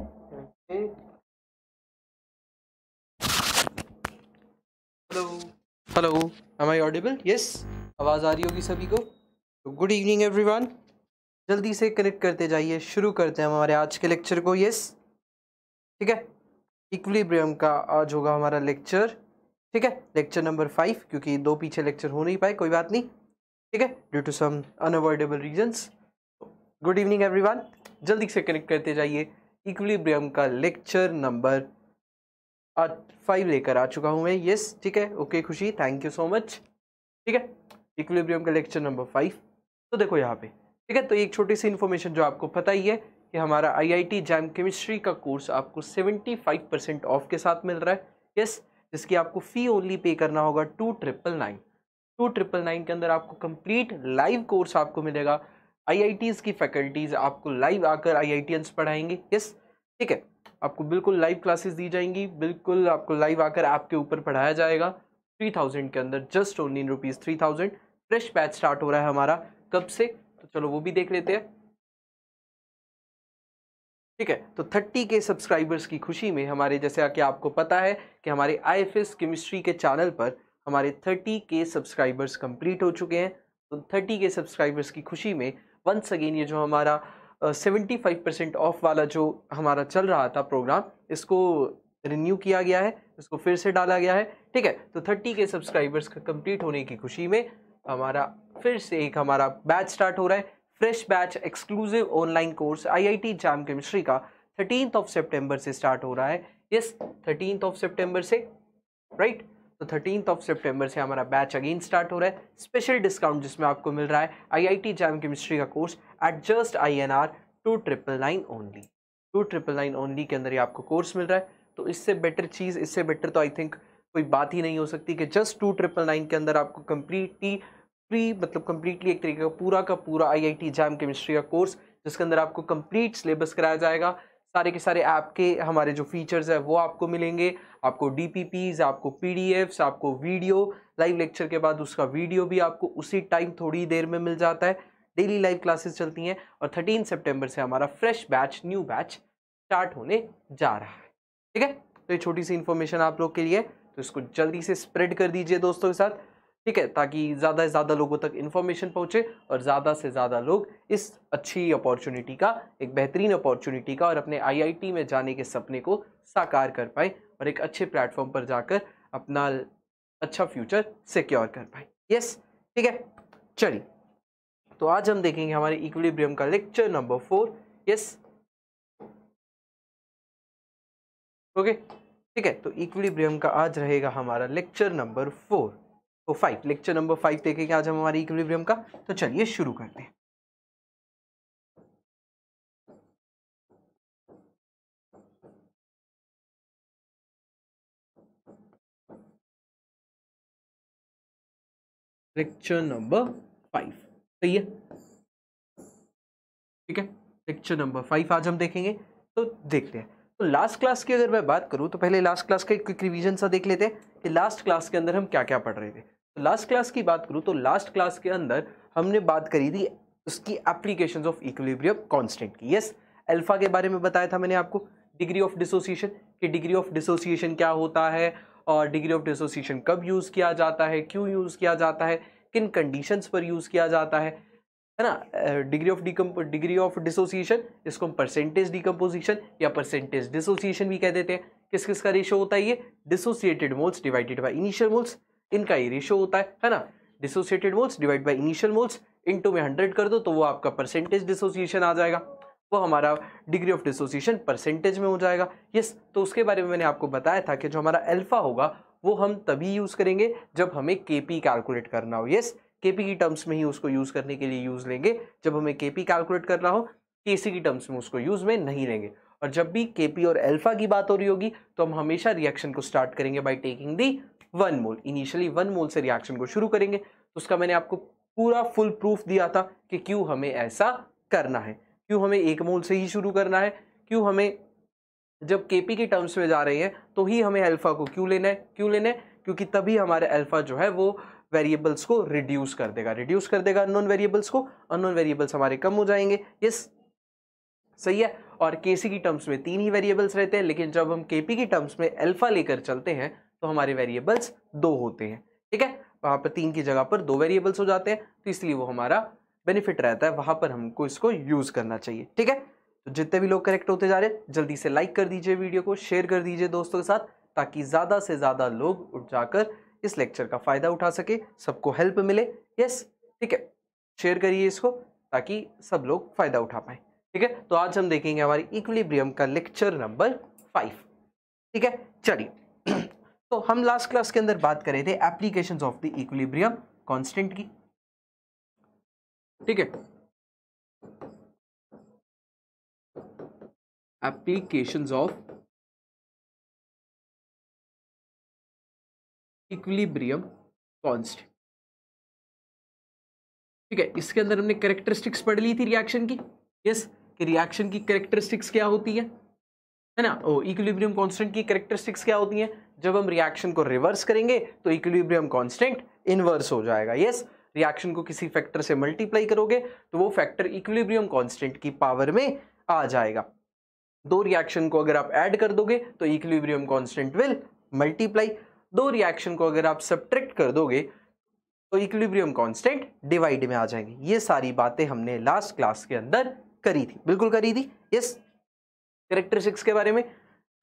Hello hello am I audible yes आवाज़ आ रही होगी सभी को तो गुड इवनिंग एवरीवन जल्दी से कनेक्ट करते जाइए शुरू करते हैं हमारे आज के लेक्चर को यस ठीक है इक्विलिब्रियम का आज होगा हमारा लेक्चर ठीक है लेक्चर नंबर फाइव क्योंकि दो पीछे लेक्चर हो नहीं पाए कोई बात नहीं ठीक है due to some unavoidable reason good evening everyone जल्दी से कनेक्ट करते जाइए इक्विलिब्रियम का लेक्चर नंबर फाइव लेकर आ चुका हूँ मैं यस ठीक है ओके खुशी थैंक यू सो मच ठीक है इक्विलिब्रियम का लेक्चर नंबर फाइव तो देखो यहाँ पे ठीक है तो एक छोटी सी इन्फॉर्मेशन जो आपको पता ही है कि हमारा आईआईटी जैम केमिस्ट्री का कोर्स आपको 75 परसेंट ऑफ के साथ मिल रहा है यस जिसकी आपको फ़ी ओनली पे करना होगा two triple nine two triple nine के अंदर आपको कंप्लीट लाइव कोर्स आपको मिलेगा आई की फैकल्टीज़ आपको लाइव आकर आईआईटीएंस पढ़ाएंगे यस ठीक है आपको बिल्कुल लाइव क्लासेस दी जाएंगी बिल्कुल आपको लाइव आकर आपके ऊपर पढ़ाया जाएगा थ्री थाउजेंड के अंदर just only in rupees three thousand fresh batch start हो रहा है हमारा कब से तो चलो वो भी देख लेते हैं ठीक है तो 30 के सब्सक्राइबर्स की खुशी में हमारे जैसे कि आपको पता है कि हमारे आई केमिस्ट्री के चैनल पर हमारे 30 के सब्सक्राइबर्स कंप्लीट हो चुके हैं तो 30 के सब्सक्राइबर्स की खुशी में वंस अगेन ये जो हमारा सेवेंटी फाइव परसेंट ऑफ वाला जो हमारा चल रहा था प्रोग्राम इसको रिन्यू किया गया है इसको फिर से डाला गया है ठीक है तो थर्टी के सब्सक्राइबर्स का कंप्लीट होने की खुशी में हमारा फिर से एक हमारा बैच स्टार्ट हो रहा है fresh batch exclusive online course IIT JAM chemistry का थर्टीन ऑफ सेप्टेम्बर से स्टार्ट हो रहा है यस थर्टीन ऑफ सेप्टेम्बर से राइट right? तो थर्टीन ऑफ सितंबर से हमारा बैच अगेन स्टार्ट हो रहा है स्पेशल डिस्काउंट जिसमें आपको मिल रहा है आईआईटी जैम केमिस्ट्री का course at just INR two triple nine only two triple nine only के अंदर ही आपको कोर्स मिल रहा है तो इससे बेटर चीज़ इससे बेटर तो आई थिंक कोई बात ही नहीं हो सकती कि जस्ट टू ट्रिपल नाइन के अंदर आपको कम्प्लीटली फ्री मतलब कम्प्लीटली एक तरीके का पूरा का पूरा टी जैम केमिस्ट्री का कोर्स जिसके अंदर आपको कंप्लीट सिलेबस कराया जाएगा सारे के सारे ऐप के हमारे जो फीचर्स है वो आपको मिलेंगे आपको डी आपको पी आपको वीडियो लाइव लेक्चर के बाद उसका वीडियो भी आपको उसी टाइम थोड़ी देर में मिल जाता है डेली लाइव क्लासेस चलती हैं और थर्टीन सितंबर से हमारा fresh batch new batch start होने जा रहा है ठीक है तो ये छोटी सी इन्फॉर्मेशन आप लोग के लिए तो इसको जल्दी से स्प्रेड कर दीजिए दोस्तों के साथ ठीक है ताकि ज़्यादा से ज़्यादा लोगों तक इन्फॉर्मेशन पहुँचे और ज़्यादा से ज़्यादा लोग इस अच्छी अपॉर्चुनिटी का एक बेहतरीन अपॉर्चुनिटी का और अपने आई में जाने के सपने को साकार कर पाए और एक अच्छे प्लेटफॉर्म पर जाकर अपना अच्छा फ्यूचर सिक्योर कर पाए यस ठीक है चलिए तो आज हम देखेंगे हमारे इक्विलिब्रियम का lecture number four yes okay ठीक है तो इक्विलिब्रियम का आज रहेगा हमारा लेक्चर नंबर फोर तो फाइव लेक्चर नंबर फाइव देखेंगे आज हम हमारे इक्विलिब्रियम का तो चलिए शुरू करते हैं लेक्चर नंबर फाइव सही है ठीक है लेक्चर नंबर फाइव आज हम देखेंगे तो देखते हैं तो लास्ट क्लास की अगर मैं बात करूं तो पहले लास्ट क्लास का एक क्विक रिवीजन सा देख लेते हैं कि लास्ट क्लास के अंदर हम क्या क्या पढ़ रहे थे लास्ट क्लास की बात करूँ तो लास्ट क्लास के अंदर हमने बात करी थी उसकी एप्लीकेशन ऑफ इक्विलिब्रियम कॉन्स्टेंट की यस अल्फा के बारे में बताया था मैंने आपको डिग्री ऑफ डिसोसिएशन कि डिग्री ऑफ डिसोसिएशन क्या होता है और डिग्री ऑफ डिसोसिएशन कब यूज़ किया जाता है क्यों यूज़ किया जाता है किन कंडीशंस पर यूज़ किया जाता है है ना degree of decom degree of dissociation इसको हम परसेंटेज डिकम्पोजिशन या परसेंटेज डिसोसिएशन भी कह देते हैं किस किस का रेशो होता है ये dissociated moles divided by initial moles इनका ये रेशो होता है है ना dissociated moles divide by initial moles into में हंड्रेड कर दो तो वो आपका परसेंटेज डिसोसिएशन आ जाएगा वो हमारा डिग्री ऑफ डिसोसिएशन परसेंटेज में हो जाएगा यस तो उसके बारे में मैंने आपको बताया था कि जो हमारा अल्फ़ा होगा वो हम तभी यूज़ करेंगे जब हमें के पी कैलकुलेट करना हो यस के पी की टर्म्स में ही उसको यूज़ करने के लिए यूज़ लेंगे जब हमें के पी कैलकुलेट करना हो के सी की टर्म्स में उसको यूज़ में नहीं लेंगे और जब भी के पी और एल्फा की बात हो रही होगी तो हम हमेशा रिएक्शन को स्टार्ट करेंगे by taking the one mole initially one mole से रिएक्शन को शुरू करेंगे तो उसका मैंने आपको पूरा फुल प्रूफ दिया था कि क्यों हमें ऐसा करना है क्यों हमें एक मोल से ही शुरू करना है क्यों हमें जब के पी के टर्म्स में जा रहे हैं तो ही हमें अल्फ़ा को क्यों लेना है क्यों लेना है क्योंकि तभी हमारे अल्फ़ा जो है वो वेरिएबल्स को रिड्यूस कर देगा रिड्यूस कर देगा अननोन वेरिएबल्स को अननोन वेरिएबल्स हमारे कम हो जाएंगे यस सही है और के सी की टर्म्स में तीन ही वेरिएबल्स रहते हैं लेकिन जब हम के पी की टर्म्स में अल्फ़ा लेकर चलते हैं तो हमारे वेरिएबल्स दो होते हैं ठीक है वहाँ पर तीन की जगह पर दो वेरिएबल्स हो जाते हैं तो इसलिए वो हमारा बेनिफिट रहता है वहाँ पर हमको इसको यूज़ करना चाहिए ठीक है तो जितने भी लोग करेक्ट होते जा रहे हैं जल्दी से लाइक कर दीजिए वीडियो को शेयर कर दीजिए दोस्तों के साथ ताकि ज़्यादा से ज़्यादा लोग उठ जाकर इस लेक्चर का फ़ायदा उठा सके सबको हेल्प मिले यस ठीक है शेयर करिए इसको ताकि सब लोग फ़ायदा उठा पाएँ ठीक है तो आज हम देखेंगे हमारी इक्विलिब्रियम का लेक्चर नंबर फाइव ठीक है चलिए तो हम लास्ट क्लास के अंदर बात कर रहे थे applications of the equilibrium constant की ठीक है एप्लीकेशंस ऑफ इक्विलिब्रियम कांस्टेंट ठीक है इसके अंदर हमने करेक्टरिस्टिक्स पढ़ ली थी रिएक्शन की यस कि रिएक्शन की करेक्टरिस्टिक्स क्या होती है है ना ओ इक्विलिब्रियम कांस्टेंट की करेक्टरिस्टिक्स क्या होती है जब हम रिएक्शन को रिवर्स करेंगे तो इक्विलिब्रियम कांस्टेंट इन्वर्स हो जाएगा यस yes, रिएक्शन को किसी फैक्टर से मल्टीप्लाई करोगे तो वो फैक्टर इक्विलिब्रियम कांस्टेंट की पावर में आ जाएगा दो रिएक्शन को अगर आप ऐड कर दोगे तो इक्विलिब्रियम कांस्टेंट विल मल्टीप्लाई दो रिएक्शन को अगर आप सब्ट्रैक्ट कर दोगे तो इक्विलिब्रियम कांस्टेंट डिवाइड में आ जाएंगे ये सारी बातें हमने लास्ट क्लास के अंदर करी थी बिल्कुल करी थी यस yes. करेक्टरिस्टिक्स के बारे में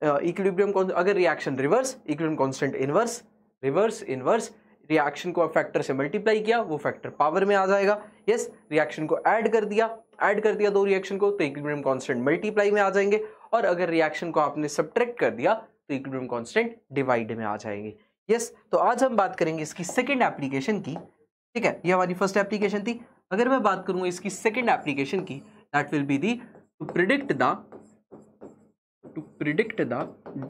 इक्विलिब्रियम अगर reaction reverse equilibrium constant inverse reverse inverse reaction को फैक्टर से मल्टीप्लाई किया वो फैक्टर पावर में आ जाएगा यस yes, रिएक्शन को ऐड कर दिया ऐड कर दिया दो रिएक्शन को तो इक्विलिब्रियम कांस्टेंट मल्टीप्लाई में आ जाएंगे और अगर रिएक्शन को आपने सब्ट्रैक्ट कर दिया तो इक्विलिब्रियम कांस्टेंट डिवाइड में आ जाएंगे यस yes, तो आज हम बात करेंगे इसकी सेकेंड एप्लीकेशन की ठीक है ये हमारी फर्स्ट एप्लीकेशन थी अगर मैं बात करूँगा इसकी सेकेंड एप्लीकेशन की that will be the to predict the to predict the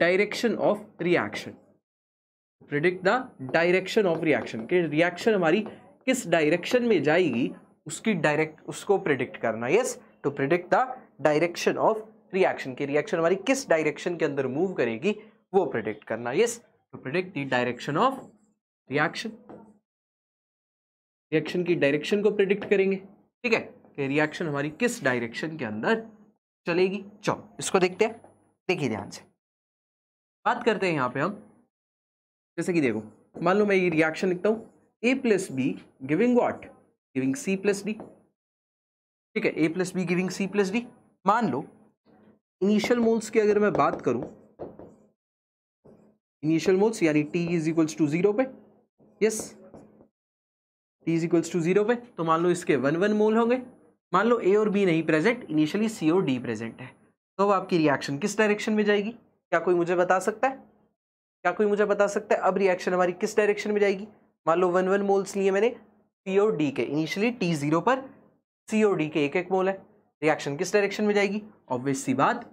direction of reaction predict the direction of reaction कि reaction हमारी किस direction में जाएगी उसकी direct उसको predict करना yes to predict the direction of reaction कि reaction हमारी किस direction के अंदर move करेगी वो predict करना yes to predict the direction of reaction reaction की direction को predict करेंगे ठीक है कि reaction हमारी किस direction के अंदर चलेगी चलो इसको देखते हैं देखिए ध्यान से बात करते हैं यहाँ पे हम जैसे कि देखो मान लो मैं ये रिएक्शन लिखता हूँ A plus B giving what giving C plus D ठीक है A plus B giving C plus D मान लो इनिशियल मोल्स की अगर मैं बात करूं इनिशियल मोल्स यानी T is equals to zero पे yes T is equals to zero पे तो मान लो इसके वन वन मोल होंगे मान लो ए और बी नहीं प्रेजेंट इनिशियली सी और डी प्रेजेंट है तो आपकी रिएक्शन किस डायरेक्शन में जाएगी क्या कोई मुझे बता सकता है क्या कोई मुझे बता सकता है अब रिएक्शन हमारी किस डायरेक्शन में जाएगी मान लो वन वन मोल्स लिए मैंने पी और डी के इनिशियली टी जीरो पर सी और डी के एक एक मोल है रिएक्शन किस डायरेक्शन में जाएगी ऑब्वियस सी बात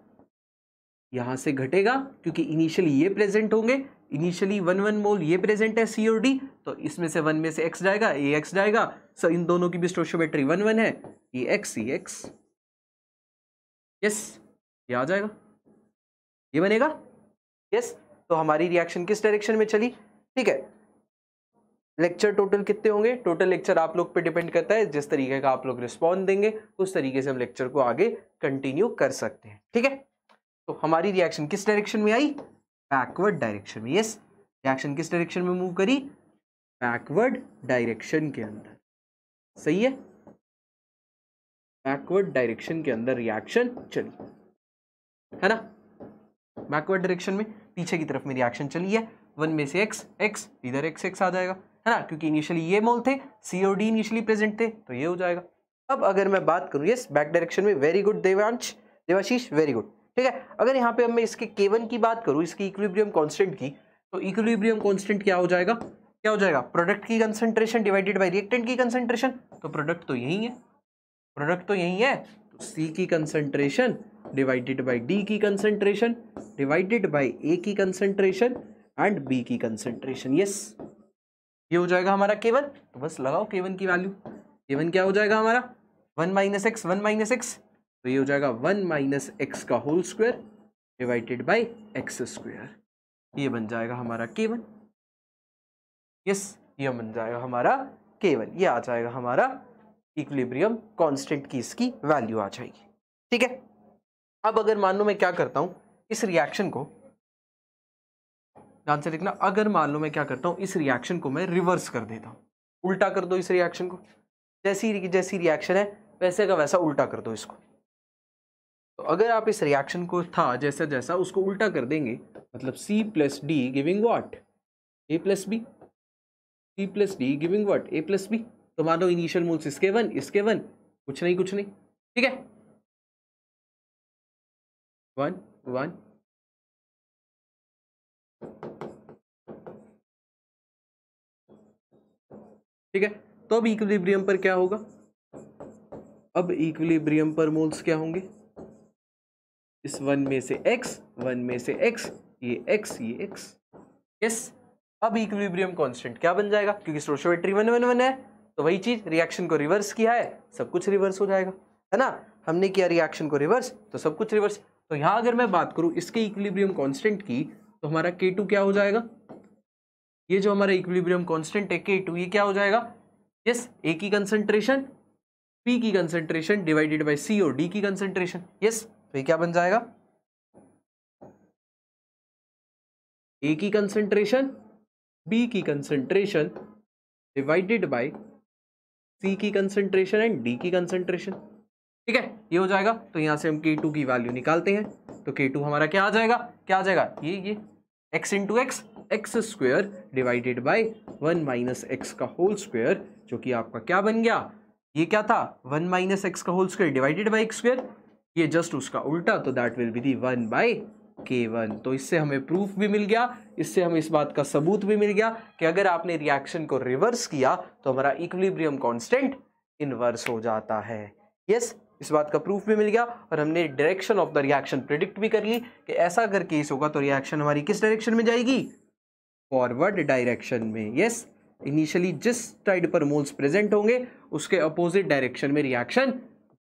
यहाँ से घटेगा क्योंकि इनिशियली ये प्रेजेंट होंगे इनिशियली वन वन मोल ये प्रेजेंट है सी और डी तो इसमें से वन में से एक्स जाएगा ए एक्स जाएगा सो इन दोनों की भी स्टोशियोमेट्री वन वन है A x E x yes ये आ जाएगा ये बनेगा यस yes? तो हमारी रिएक्शन किस डायरेक्शन में चली ठीक है लेक्चर टोटल कितने होंगे टोटल लेक्चर आप लोग पे डिपेंड करता है जिस तरीके का आप लोग रिस्पॉन्ड देंगे उस तरीके से हम लेक्चर को आगे कंटिन्यू कर सकते हैं ठीक है तो हमारी रिएक्शन किस डायरेक्शन में आई बैकवर्ड डायरेक्शन में यस रिएक्शन किस डायरेक्शन में मूव करी बैकवर्ड डायरेक्शन के अंदर सही है बैकवर्ड डायरेक्शन के अंदर रिएक्शन चली है ना बैकवर्ड डायरेक्शन में पीछे की तरफ मेरी एक्शन चली है वन में से एक्स एक्स इधर एक्स एक्स आ जाएगा है ना क्योंकि इनिशियली ये मोल थे सी और डी इनिशियली प्रेजेंट थे तो ये हो जाएगा अब अगर मैं बात करूँ यस बैक डायरेक्शन में very good Devansh Devashish very good ठीक है अगर यहाँ पे अब मैं इसके केवन की बात करूँ इसकी इक्विब्रियम कॉन्स्टेंट की तो इक्विब्रियम कॉन्स्टेंट क्या हो जाएगा क्या हो जाएगा प्रोडक्ट की कंसेंट्रेशन डिवाइडेड बाई रिएक्टेंट की कंसेंट्रेशन तो प्रोडक्ट तो यही है प्रोडक्ट तो यही है तो सी की कंसेंट्रेशन डिवाइडेड बाई डी की कंसेंट्रेशन डिवाइडेड बाई ए की कंसेंट्रेशन एंड बी की कंसेंट्रेशन यस ये हो जाएगा हमारा केवन तो बस लगाओ केवन की वैल्यू केवन क्या हो जाएगा हमारा one minus x one minus x तो ये हो जाएगा वन माइनस एक्स का whole square divided by x square ये बन जाएगा हमारा केवन यस ये बन जाएगा हमारा केवन ये आ जाएगा हमारा इक्विलिब्रियम कांस्टेंट की इसकी वैल्यू आ जाएगी ठीक है अब अगर मान लो मैं क्या करता हूँ इस रिएक्शन को ध्यान से देखना अगर मान लो मैं क्या करता हूँ इस रिएक्शन को मैं रिवर्स कर देता हूं उल्टा कर दो इस रिएक्शन को जैसी जैसी रिएक्शन है वैसे का वैसा उल्टा कर दो इसको तो अगर आप इस रिएक्शन को था जैसा जैसा उसको उल्टा कर देंगे मतलब C plus D giving what A plus B C plus D giving what A plus B तो मान लो इनिशियल मोल्स इसके वन इसके वन कुछ नहीं कुछ नहीं ठीक है वन वन ठीक है तो अब इक्विलिब्रियम पर क्या होगा अब इक्विलिब्रियम पर मोल्स क्या होंगे इस वन में से एक्स वन में से एक्स ये एक्स ये एक्स यस अब इक्विलिब्रियम कांस्टेंट क्या बन जाएगा क्योंकि स्टोशोमेट्री वन वन वन है तो वही चीज रिएक्शन को रिवर्स किया है सब कुछ रिवर्स हो जाएगा है ना हमने किया रिएक्शन को रिवर्स तो सब कुछ रिवर्स तो यहां अगर मैं बात करूं इसके इक्विलिब्रियम कॉन्स्टेंट की तो हमारा के टू क्या हो जाएगा ये जो हमारा इक्विलिब्रियम कांस्टेंट है के टू ये क्या हो जाएगा यस ए की कंसंट्रेशन पी की कंसंट्रेशन डिवाइडेड बाय सी और डी की कंसंट्रेशन यस तो ये क्या बन जाएगा ए की कंसंट्रेशन बी की कंसंट्रेशन डिवाइडेड बाय सी की कंसंट्रेशन एंड डी की कंसंट्रेशन ठीक है ये हो जाएगा तो यहाँ से हम के टू की वैल्यू निकालते हैं तो के टू हमारा क्या आ जाएगा क्या आ जाएगा ये ये x into x x square divided by one minus x का होल स्क्वेयर जो कि आपका क्या बन गया ये क्या था वन माइनस एक्स का whole square divided by x square ये जस्ट उसका उल्टा तो that will be the one by K one तो इससे हमें प्रूफ भी मिल गया इससे हमें इस बात का सबूत भी मिल गया कि अगर आपने रिएक्शन को रिवर्स किया तो हमारा इक्विलिब्रियम कॉन्स्टेंट इनवर्स हो जाता है यस yes? इस बात का प्रूफ भी मिल गया और हमने direction of the reaction predict भी कर ली कि ऐसा अगर केस होगा तो रिएक्शन हमारी किस डायरेक्शन में जाएगी फॉरवर्ड डायरेक्शन में यस इनिशियली जिस साइड पर मोल्स प्रेजेंट होंगे उसके अपोजिट डायरेक्शन में रिएक्शन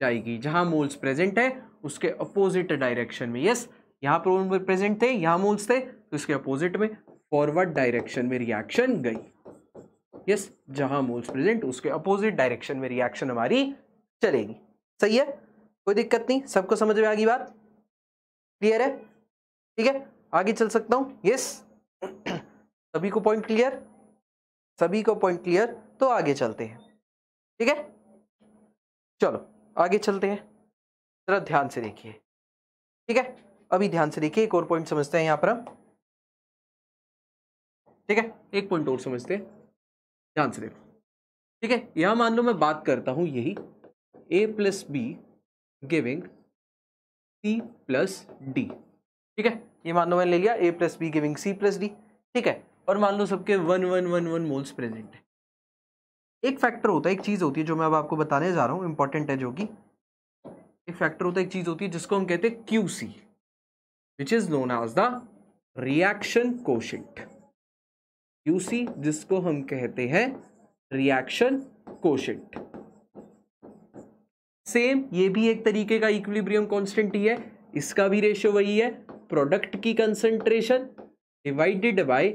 जाएगी जहां मोल्स प्रेजेंट है उसके अपोजिट डायरेक्शन में यस यहां पर प्रेजेंट थे यहां मोल्स थे तो इसके अपोजिट में फॉरवर्ड डायरेक्शन में रिएक्शन गई यस जहां मोल्स प्रेजेंट उसके अपोजिट डायरेक्शन में रिएक्शन हमारी चलेगी सही है कोई दिक्कत नहीं सबको समझ में आ गई बात क्लियर है ठीक है आगे चल सकता हूँ यस सभी को पॉइंट क्लियर सभी को पॉइंट क्लियर तो आगे चलते हैं ठीक है चलो आगे चलते हैं जरा ध्यान से देखिए ठीक है अभी ध्यान से देखिए एक और पॉइंट समझते हैं यहाँ पर हम ठीक है एक पॉइंट और समझते हैं ध्यान से देखो ठीक है यहाँ मान लो मैं बात करता हूँ यही A plus B giving C plus D ठीक है ये मान लो मैंने ले लिया A plus B giving C plus D ठीक है और मान लो सबके one one one one moles present है एक फैक्टर होता है एक चीज़ होती है जो मैं अब आपको बताने जा रहा हूँ इंपॉर्टेंट है जो कि एक फैक्टर होता है एक चीज़ होती है जिसको हम कहते हैं Q C which is known as the reaction quotient Q C जिसको हम कहते हैं रिएक्शन कोशिट सेम ये भी एक तरीके का इक्विलिब्रियम कांस्टेंट ही है इसका भी रेशियो वही है प्रोडक्ट की कंसंट्रेशन डिवाइडेड बाय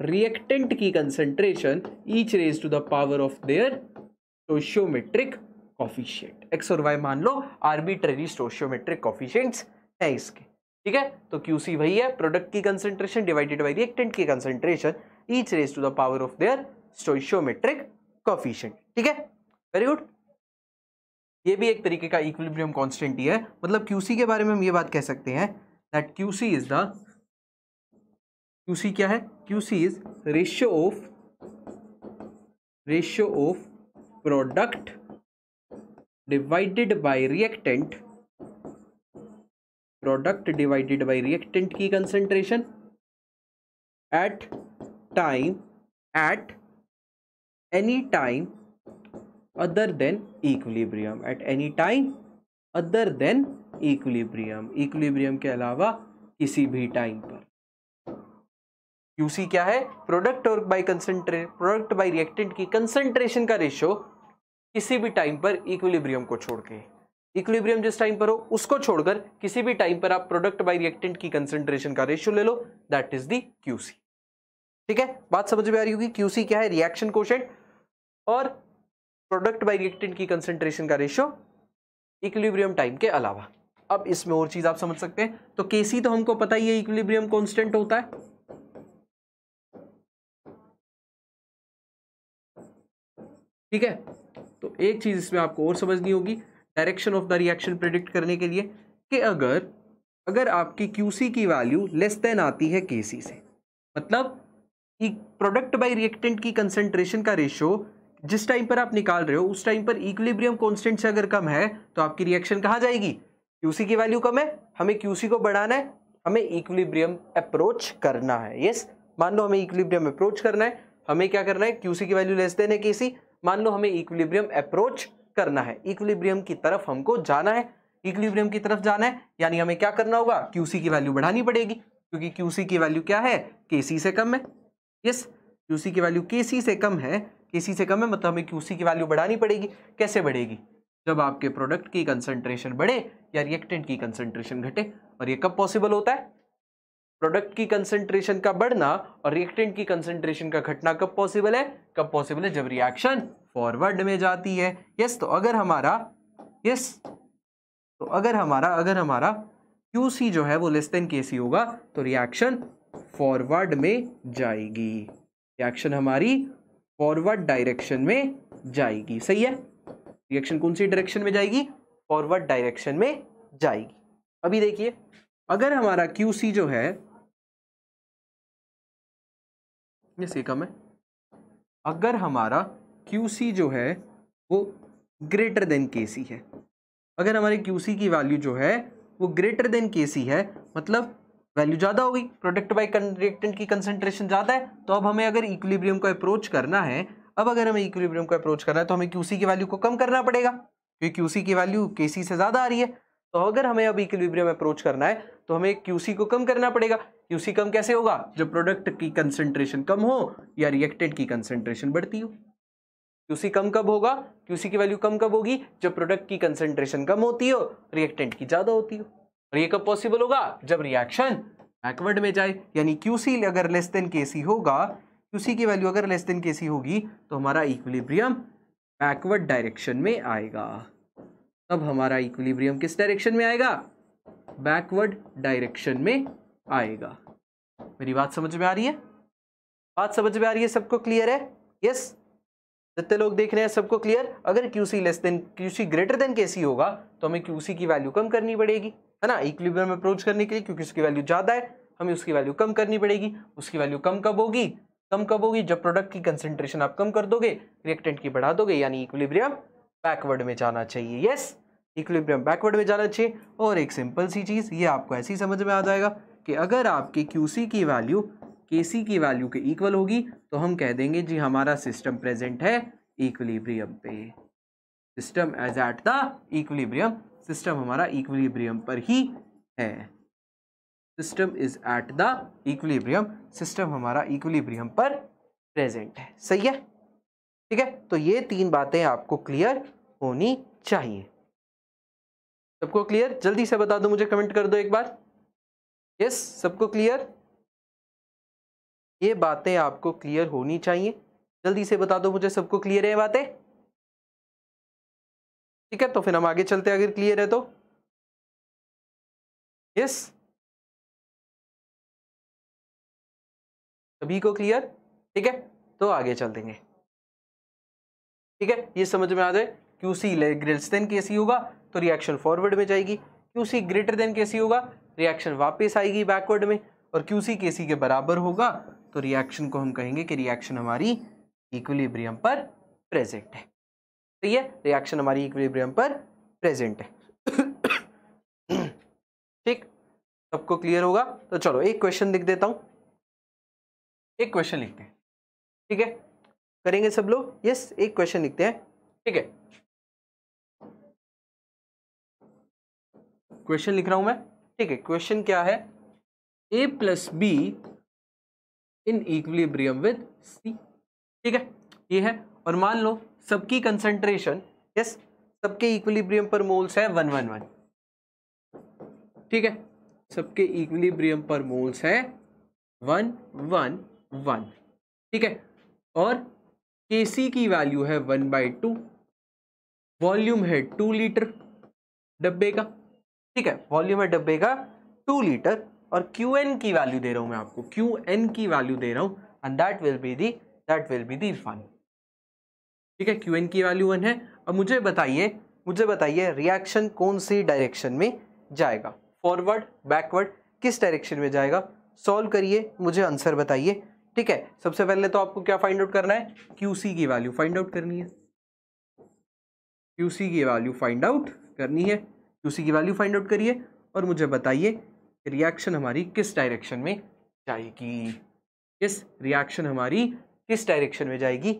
रिएक्टेंट की concentration each raise to the power of their stoichiometric coefficient x और वाई मान लो आर्बिट्ररी स्टोशियोमेट्रिक कॉफिशियंट है इसके ठीक है तो क्यू सी वही है प्रोडक्ट की कंसेंट्रेशन डिवाइडेड बाई रिएक्टेंट की concentration each raise to the power of their stoichiometric coefficient ठीक है वेरी गुड ये भी एक तरीके का इक्विलिब्रियम कॉन्स्टेंट ही है मतलब क्यूसी के बारे में हम ये बात कह सकते हैं that QC is the QC क्या है QC is ratio of ratio of product divided by reactant product divided by reactant की concentration at time at any time other than equilibrium at any time other than equilibrium equilibrium के अलावा किसी भी time पर UC क्या है product और by concentrate product by reactant की कंसेंट्रेशन का रेशियो किसी भी टाइम पर इक्विलिब्रियम को छोड़ के इक्विलिब्रियम जिस टाइम पर हो उसको छोड़कर किसी भी टाइम पर आप प्रोडक्ट बाय रिएक्टेंट की कंसेंट्रेशन का रेशियो ले लो दैट इज दी क्यूसी ठीक है बात समझ में आ रही होगी क्यूसी क्या है रिएक्शन कोशेंट और प्रोडक्ट बाई रिएक्टेंट की कंसेंट्रेशन का रेशियो इक्विलिब्रियम टाइम के अलावा अब इसमें और चीज आप समझ सकते हैं तो केसी तो हमको पता ही है इक्विलिब्रियम कांस्टेंट होता है ठीक है तो एक चीज इसमें आपको और समझनी होगी direction of the reaction predict करने के लिए कि अगर अगर आपकी क्यूसी की वैल्यू लेस देन आती है केसी से मतलब प्रोडक्ट बाय रिएक्टेंट की कंसेंट्रेशन का रेशियो जिस टाइम पर आप निकाल रहे हो उस टाइम पर इक्विलिब्रियम कॉन्स्टेंट से अगर कम है तो आपकी रिएक्शन कहाँ जाएगी क्यूसी की वैल्यू कम है हमें क्यूसी को बढ़ाना है हमें इक्विलिब्रियम अप्रोच करना है यस मान लो हमें इक्विलिब्रियम अप्रोच करना है हमें क्या करना है क्यूसी की वैल्यू लेस देन है सी मान लो हमें इक्विलिब्रियम अप्रोच करना है इक्विलिब्रियम की तरफ हमको जाना है इक्विलिब्रियम की तरफ जाना है यानी हमें क्या करना होगा क्यूसी की वैल्यू बढ़ानी पड़ेगी क्योंकि क्यूसी की वैल्यू क्या है के से कम है यस क्यूसी की वैल्यू के से कम है के से कम है मतलब हमें क्यू की वैल्यू बढ़ानी पड़ेगी कैसे बढ़ेगी जब आपके प्रोडक्ट की कंसनट्रेशन बढ़े या रिएक्टेंट की कंसनट्रेशन घटे और ये कब पॉसिबल होता है प्रोडक्ट की कंसंट्रेशन का बढ़ना और रिएक्टेंट की कंसंट्रेशन का घटना कब पॉसिबल है कब पॉसिबल है जब रिएक्शन फॉरवर्ड में जाती है यस yes, तो अगर हमारा यस yes, तो अगर हमारा अगर हमारा क्यू जो है वो लेस देन के होगा तो रिएक्शन फॉरवर्ड में जाएगी रिएक्शन हमारी फॉरवर्ड डायरेक्शन में जाएगी सही है रिएक्शन कौन सी डायरेक्शन में जाएगी फॉरवर्ड डायरेक्शन में जाएगी अभी देखिए अगर हमारा क्यू सी जो है कम है अगर हमारा क्यू सी जो है वो ग्रेटर देन के सी है अगर हमारे क्यू सी की वैल्यू जो है वो ग्रेटर देन के सी है मतलब वैल्यू ज़्यादा होगी प्रोडक्ट बाई रिएक्टेंट की कंसेंट्रेशन ज़्यादा है तो अब हमें अगर इक्विलिब्रियम को अप्रोच करना है अब अगर हमें इक्विलिब्रियम को अप्रोच करना है तो हमें क्यूसी की वैल्यू को कम करना पड़ेगा क्योंकि क्यूसी की वैल्यू सी से ज़्यादा आ रही है तो अगर हमें अब इक्विलिब्रियम अप्रोच करना है तो हमें क्यूसी को कम करना पड़ेगा क्यूसी कम कैसे होगा जब प्रोडक्ट की कंसेंट्रेशन कम हो या रिएक्टेंट की कंसेंट्रेशन बढ़ती हो क्यूसी कम कब होगा क्यूसी की वैल्यू कम कब होगी जब प्रोडक्ट की कंसेंट्रेशन कम होती हो रिएक्टेंट की ज़्यादा होती हो और ये कब पॉसिबल होगा जब रिएक्शन बैकवर्ड में जाए यानी क्यूसी अगर लेस देन के सी होगा क्यूसी की वैल्यू अगर लेस देन के सी होगी तो हमारा इक्विलिब्रियम बैकवर्ड डायरेक्शन में आएगा तब हमारा इक्विलिब्रियम किस डायरेक्शन में आएगा बैकवर्ड डायरेक्शन में आएगा मेरी बात समझ में आ रही है बात समझ में आ रही है सबको क्लियर है यस जितने लोग देख रहे हैं सबको क्लियर अगर QC less than QC greater than C होगा तो हमें क्यूसी की वैल्यू कम करनी पड़ेगी है ना इक्विलिब्रियम अप्रोच करने के लिए क्योंकि उसकी वैल्यू ज़्यादा है हमें उसकी वैल्यू कम करनी पड़ेगी उसकी वैल्यू कम कब होगी कम कब होगी जब प्रोडक्ट की कंसेंट्रेशन आप कम कर दोगे रिएक्टेंट की बढ़ा दोगे यानी इक्विलिब्रियम बैकवर्ड में जाना चाहिए यस इक्विलिब्रियम बैकवर्ड में जाना चाहिए और एक सिंपल सी चीज़ ये आपको ऐसी समझ में आ जाएगा कि अगर आपके क्यूसी की वैल्यू के की वैल्यू के इक्वल होगी तो हम कह देंगे जी हमारा सिस्टम प्रेजेंट है इक्विलिब्रियम पे system as at the equilibrium system हमारा इक्विलिब्रियम पर ही है system is at the equilibrium system हमारा इक्विलिब्रियम पर प्रेजेंट है सही है ठीक है तो ये तीन बातें आपको क्लियर होनी चाहिए सबको क्लियर जल्दी से बता दो मुझे कमेंट कर दो एक बार यस yes, सबको क्लियर ये बातें आपको क्लियर होनी चाहिए जल्दी से बता दो मुझे सबको क्लियर है बातें ठीक है तो फिर हम आगे चलते हैं अगर क्लियर है तो यस सभी को क्लियर ठीक है तो आगे चल देंगे ठीक है ये समझ में आ जाए क्यूसी ग्रेटर देन के सी होगा तो रिएक्शन फॉरवर्ड में जाएगी क्यूसी ग्रेटर देन के सी होगा रिएक्शन वापस आएगी बैकवर्ड में और क्यू सी के बराबर होगा तो रिएक्शन को हम कहेंगे कि रिएक्शन हमारी इक्विलिब्रियम पर प्रेजेंट है तो ये रिएक्शन हमारी इक्विलिब्रियम पर प्रेजेंट है ठीक सबको क्लियर होगा तो चलो एक क्वेश्चन लिख देता हूं एक क्वेश्चन लिखते हैं ठीक है करेंगे सब लोग यस एक क्वेश्चन लिखते हैं ठीक है क्वेश्चन लिख रहा हूं मैं ठीक है क्वेश्चन क्या है A plus B in equilibrium with C ठीक है ये है और मान लो सबकी कंसंट्रेशन यस सबके इक्विलिब्रियम पर मोल्स है वन वन वन ठीक है सबके इक्विलिब्रियम पर मोल्स है वन वन वन ठीक है और के सी की वैल्यू है वन बाई टू वॉल्यूम है टू लीटर डब्बे का ठीक है वॉल्यूम है डब्बे का टू लीटर और क्यू एन की वैल्यू दे रहा हूँ मैं आपको क्यू एन की वैल्यू दे रहा हूँ and that will be the that will be the one ठीक है क्यू एन की वैल्यू वन है अब मुझे बताइए मुझे बताइए रिएक्शन कौन सी डायरेक्शन में जाएगा फॉरवर्ड बैकवर्ड किस डायरेक्शन में जाएगा सॉल्व करिए मुझे आंसर बताइए ठीक है सबसे पहले तो आपको क्या फाइंड आउट करना है क्यू सी की वैल्यू फाइंड आउट करनी है क्यू सी की वैल्यू फाइंड आउट करनी है क्यू सी की वैल्यू फाइंड आउट करिए और मुझे बताइए रिएक्शन हमारी किस डायरेक्शन में जाएगी किस रिएक्शन हमारी किस डायरेक्शन में जाएगी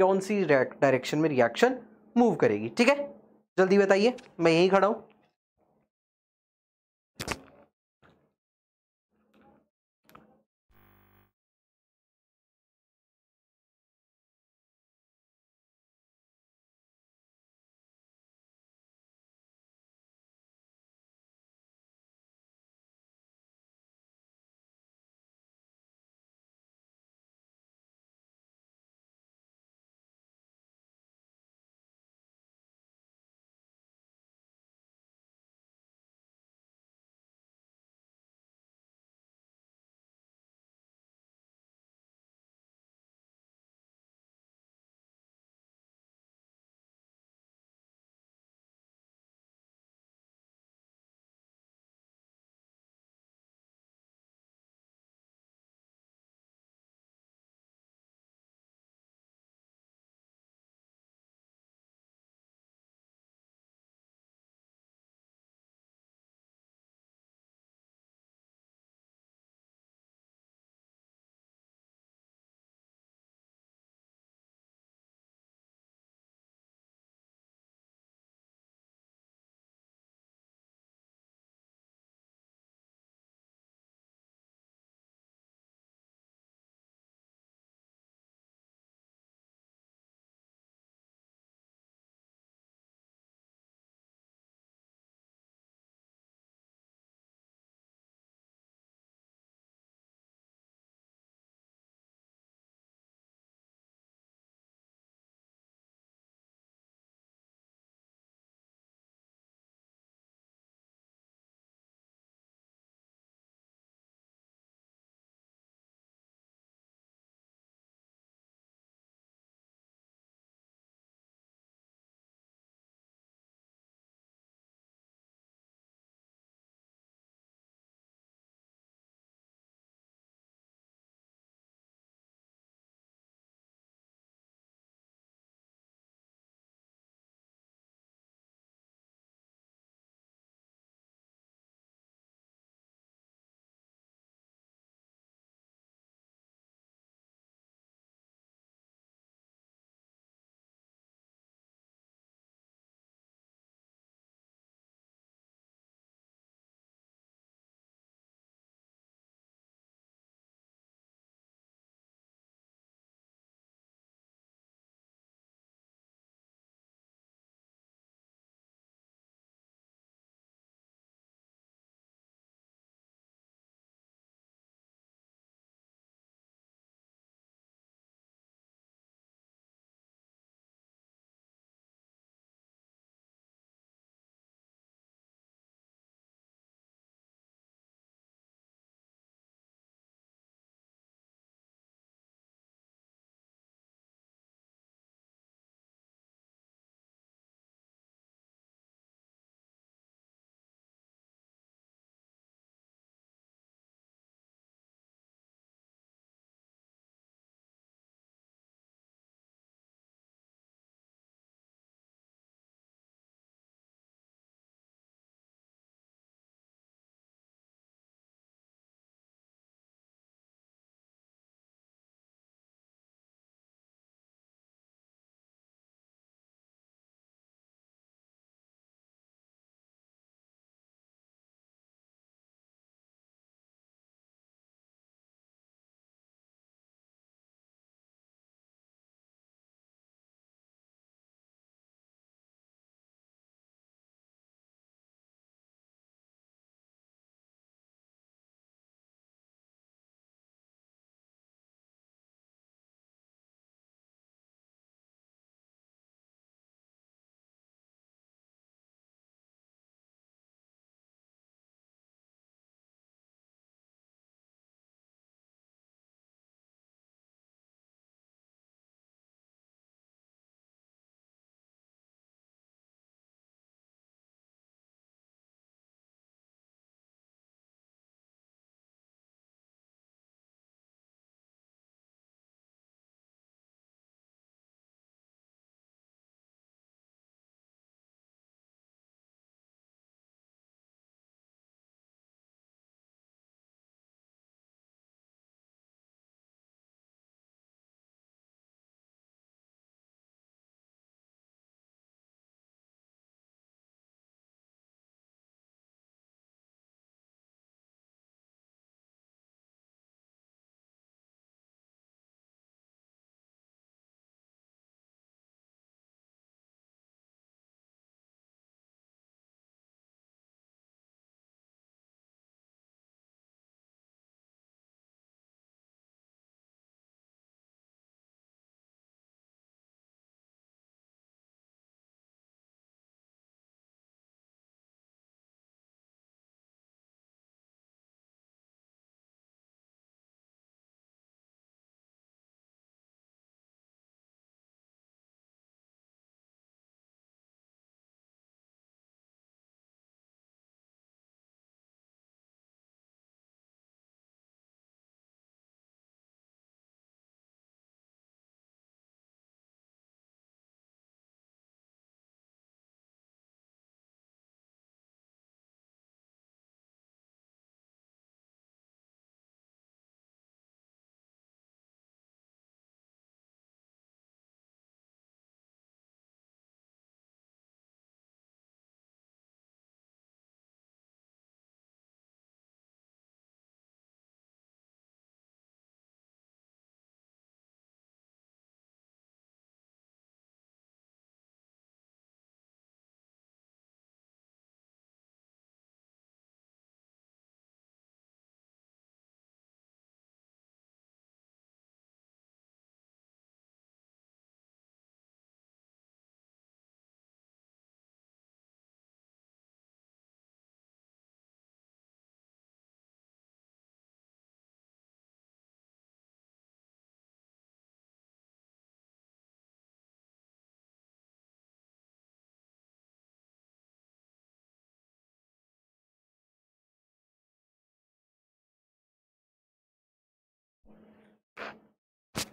कौन सी डायरेक्शन में रिएक्शन मूव करेगी ठीक है जल्दी बताइए मैं यहीं खड़ा हूँ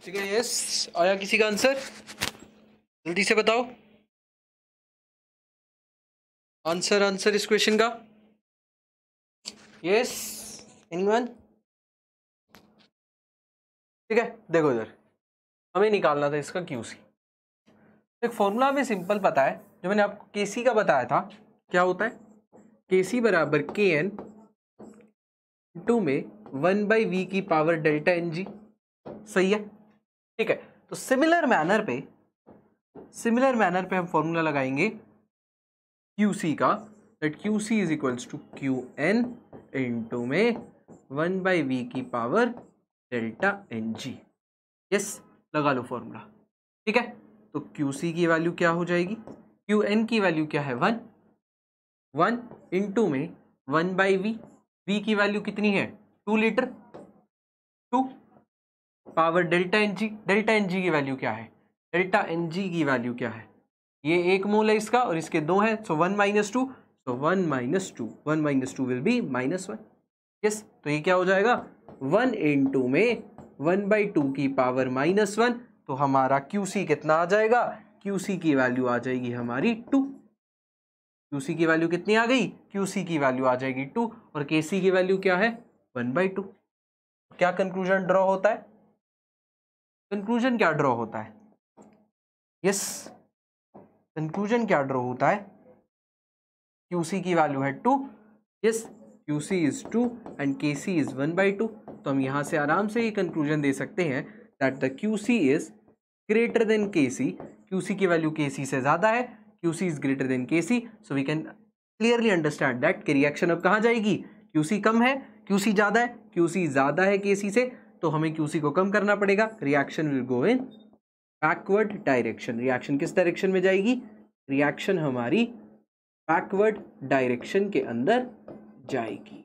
ठीक है यस आया किसी का आंसर जल्दी से बताओ आंसर आंसर इस क्वेश्चन का यस एनीवन ठीक है देखो इधर हमें निकालना था इसका क्यू सी एक फॉर्मूला हमें सिंपल पता है जो मैंने आपको के सी का बताया था क्या होता है के सी बराबर के एन टू में वन बाई वी की पावर डेल्टा एन जी सही है ठीक है तो सिमिलर मैनर पे सिमिलर मैनर पे हम फॉर्मूला लगाएंगे क्यू सी का that Q C is equals to Q N into में वन बाई वी की power delta N G yes लगा लो फॉर्मूला ठीक है तो क्यू सी की वैल्यू क्या हो जाएगी क्यू एन की वैल्यू क्या है वन वन इंटू में वन बाई वी वी की वैल्यू कितनी है two litre two power delta N G delta N G की वैल्यू क्या है डेल्टा एन जी की वैल्यू क्या है ये एक मोल है इसका और इसके दो हैं so one minus two so one minus two one minus two will be minus one yes तो ये क्या हो जाएगा वन इन टू में वन बाई टू की पावर माइनस वन तो हमारा क्यू सी कितना आ जाएगा क्यू सी की वैल्यू आ जाएगी हमारी टू क्यू सी की वैल्यू कितनी आ गई क्यू सी की वैल्यू आ जाएगी टू और के सी की वैल्यू क्या है वन बाई टू क्या कंक्लूजन ड्रॉ होता है कंक्लूजन क्या ड्रॉ होता है यस कंक्लूजन क्या ड्रॉ होता है क्यूसी की वैल्यू है two yes QC is two and K C is one by two तो हम यहां से आराम से ये कंक्लूजन दे सकते हैं that the Q C is greater than K C Q C की वैल्यू के सी से ज़्यादा है Q C is greater than K C so we can clearly understand that कि रिएक्शन अब कहाँ जाएगी क्यू सी कम है क्यू सी ज़्यादा है क्यू सी ज़्यादा है के सी से तो हमें क्यू सी को कम करना पड़ेगा reaction will go in backward direction reaction किस डायरेक्शन में जाएगी रिएक्शन हमारी बैकवर्ड डायरेक्शन के अंदर जाएगी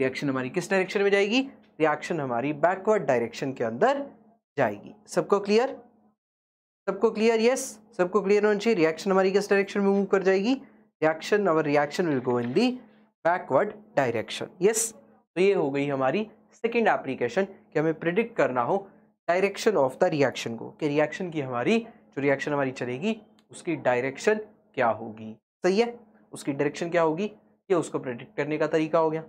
रिएक्शन हमारी किस डायरेक्शन में जाएगी रिएक्शन हमारी बैकवर्ड डायरेक्शन के अंदर जाएगी सबको क्लियर सबको क्लियर यस सबको क्लियर होना चाहिए रिएक्शन हमारी किस डायरेक्शन में मूव कर जाएगी रिएक्शन और reaction will go in the backward direction yes तो ये हो गई हमारी सेकेंड एप्लीकेशन कि हमें प्रिडिक्ट करना हो डायरेक्शन ऑफ द रिएक्शन को कि रिएक्शन की हमारी जो रिएक्शन हमारी चलेगी उसकी डायरेक्शन क्या होगी सही है उसकी डायरेक्शन क्या होगी ये उसको प्रिडिक्ट करने का तरीका हो गया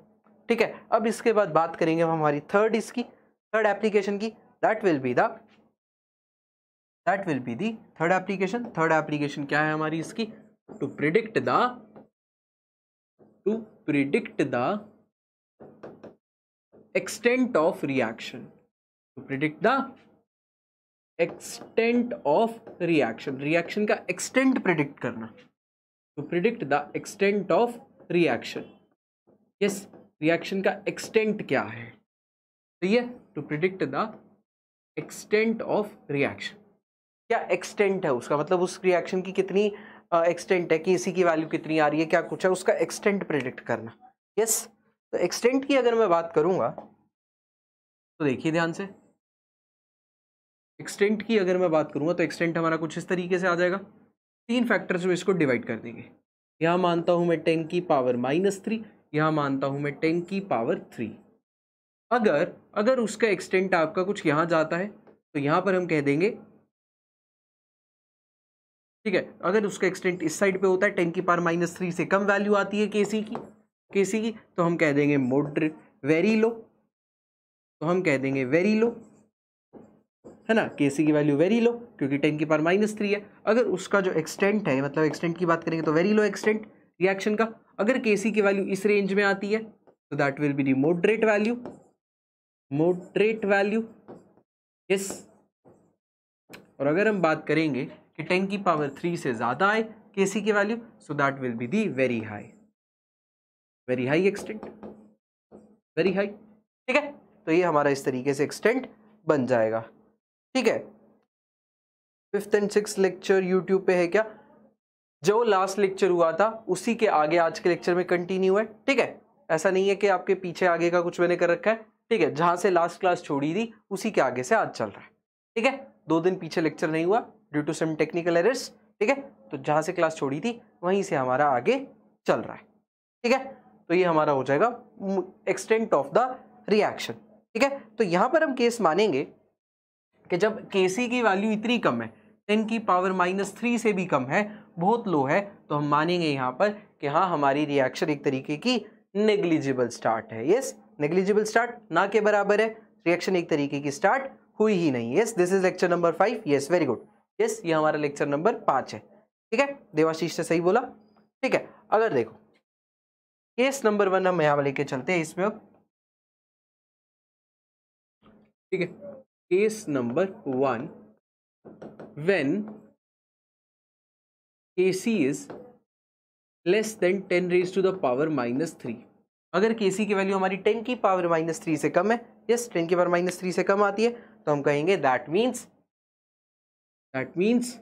ठीक है अब इसके बाद बात करेंगे हम हमारी थर्ड इसकी थर्ड एप्लीकेशन की that will be that will be the third application third application क्या है हमारी इसकी to predict the to predict the extent of reaction to predict the extent of reaction reaction का एक्सटेंट प्रिडिक्ट करना to predict the extent of reaction yes reaction का extent क्या है तो ये to predict the extent of reaction क्या extent है उसका मतलब उस रिएक्शन की कितनी एक्सटेंट uh, है कि इसी की वैल्यू कितनी आ रही है क्या कुछ है उसका एक्सटेंट प्रिडिक्ट करना यस yes? तो एक्सटेंट की अगर मैं बात करूंगा तो देखिए ध्यान से एक्सटेंट की अगर मैं बात करूंगा तो एक्सटेंट हमारा कुछ इस तरीके से आ जाएगा तीन फैक्टर्स में इसको डिवाइड कर देंगे यहाँ मानता हूँ मैं टेन की पावर माइनस थ्री यहाँ मानता हूँ मैं टेन की पावर थ्री अगर अगर उसका एक्सटेंट आपका कुछ यहाँ जाता है तो यहाँ पर हम कह देंगे ठीक है अगर उसका एक्सटेंट इस साइड पे होता है टेन की पावर माइनस थ्री से कम वैल्यू आती है केसी की किसी की तो हम कह देंगे मोटर वेरी लो तो हम कह देंगे वेरी लो है ना के सी की वैल्यू वेरी लो क्योंकि टेन की पावर माइनस थ्री है अगर उसका जो एक्सटेंट है मतलब एक्सटेंट की बात करेंगे तो वेरी लो एक्सटेंट रिएक्शन का अगर के सी की वैल्यू इस रेंज में आती है तो that will be the moderate value moderate value yes और अगर हम बात करेंगे कि टेन की पावर थ्री से ज़्यादा आए के सी की value so that will be the very high very high extent very high ठीक है तो ये हमारा इस तरीके से एक्सटेंट बन जाएगा ठीक है fifth and six lecture YouTube पे है क्या जो लास्ट लेक्चर हुआ था उसी के आगे आज के लेक्चर में कंटिन्यू है ठीक है ऐसा नहीं है कि आपके पीछे आगे का कुछ मैंने कर रखा है ठीक है जहां से लास्ट क्लास छोड़ी थी उसी के आगे से आज चल रहा है ठीक है दो दिन पीछे लेक्चर नहीं हुआ due to some technical errors ठीक है तो जहां से क्लास छोड़ी थी वहीं से हमारा आगे चल रहा है ठीक है तो ये हमारा हो जाएगा एक्सटेंट ऑफ द रिएक्शन ठीक है तो यहाँ पर हम केस मानेंगे कि जब के की वैल्यू इतनी कम है टेन की पावर माइनस थ्री से भी कम है बहुत लो है तो हम मानेंगे यहाँ पर कि हाँ हमारी रिएक्शन एक तरीके की नेग्लिजिबल स्टार्ट है यस नेग्लिजिबल स्टार्ट ना के बराबर है रिएक्शन एक तरीके की स्टार्ट हुई ही नहीं yes this is lecture number five yes very good yes ये हमारा लेक्चर नंबर पाँच है ठीक है देवाशीष ने सही बोला ठीक है अगर देखो केस नंबर वन हम यहां लेके चलते हैं इसमें अब ठीक है case number one K C is less than ten raise to the power minus three अगर केसी की वैल्यू हमारी टेन की पावर माइनस थ्री से कम है यस टेन की पावर माइनस थ्री से कम आती है तो हम कहेंगे दैट मीन्स दैट मीन्स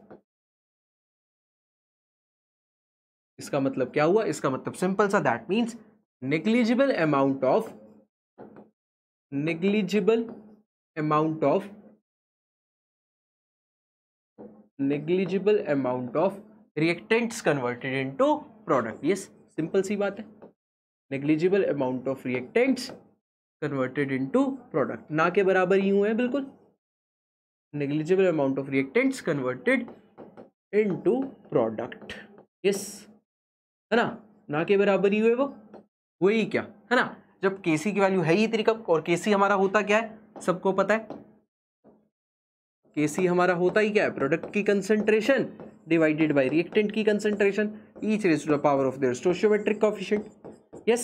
इसका मतलब क्या हुआ इसका मतलब सिंपल सा that means negligible amount of negligible amount of negligible amount of reactants converted into product ये सिंपल सी बात है negligible amount of reactants converted into product ना के बराबर ही हुए हैं बिल्कुल negligible amount of reactants converted into product yes है ना ना के बराबर ही हुए वो वही क्या है ना जब के सी की वैल्यू है ही त्रिकब और के सी हमारा होता क्या है सबको पता है के सी हमारा होता ही क्या है प्रोडक्ट की कंसेंट्रेशन डिवाइडेड बाई रिएक्टेंट की concentration each raise to the power of their stoichiometric coefficient yes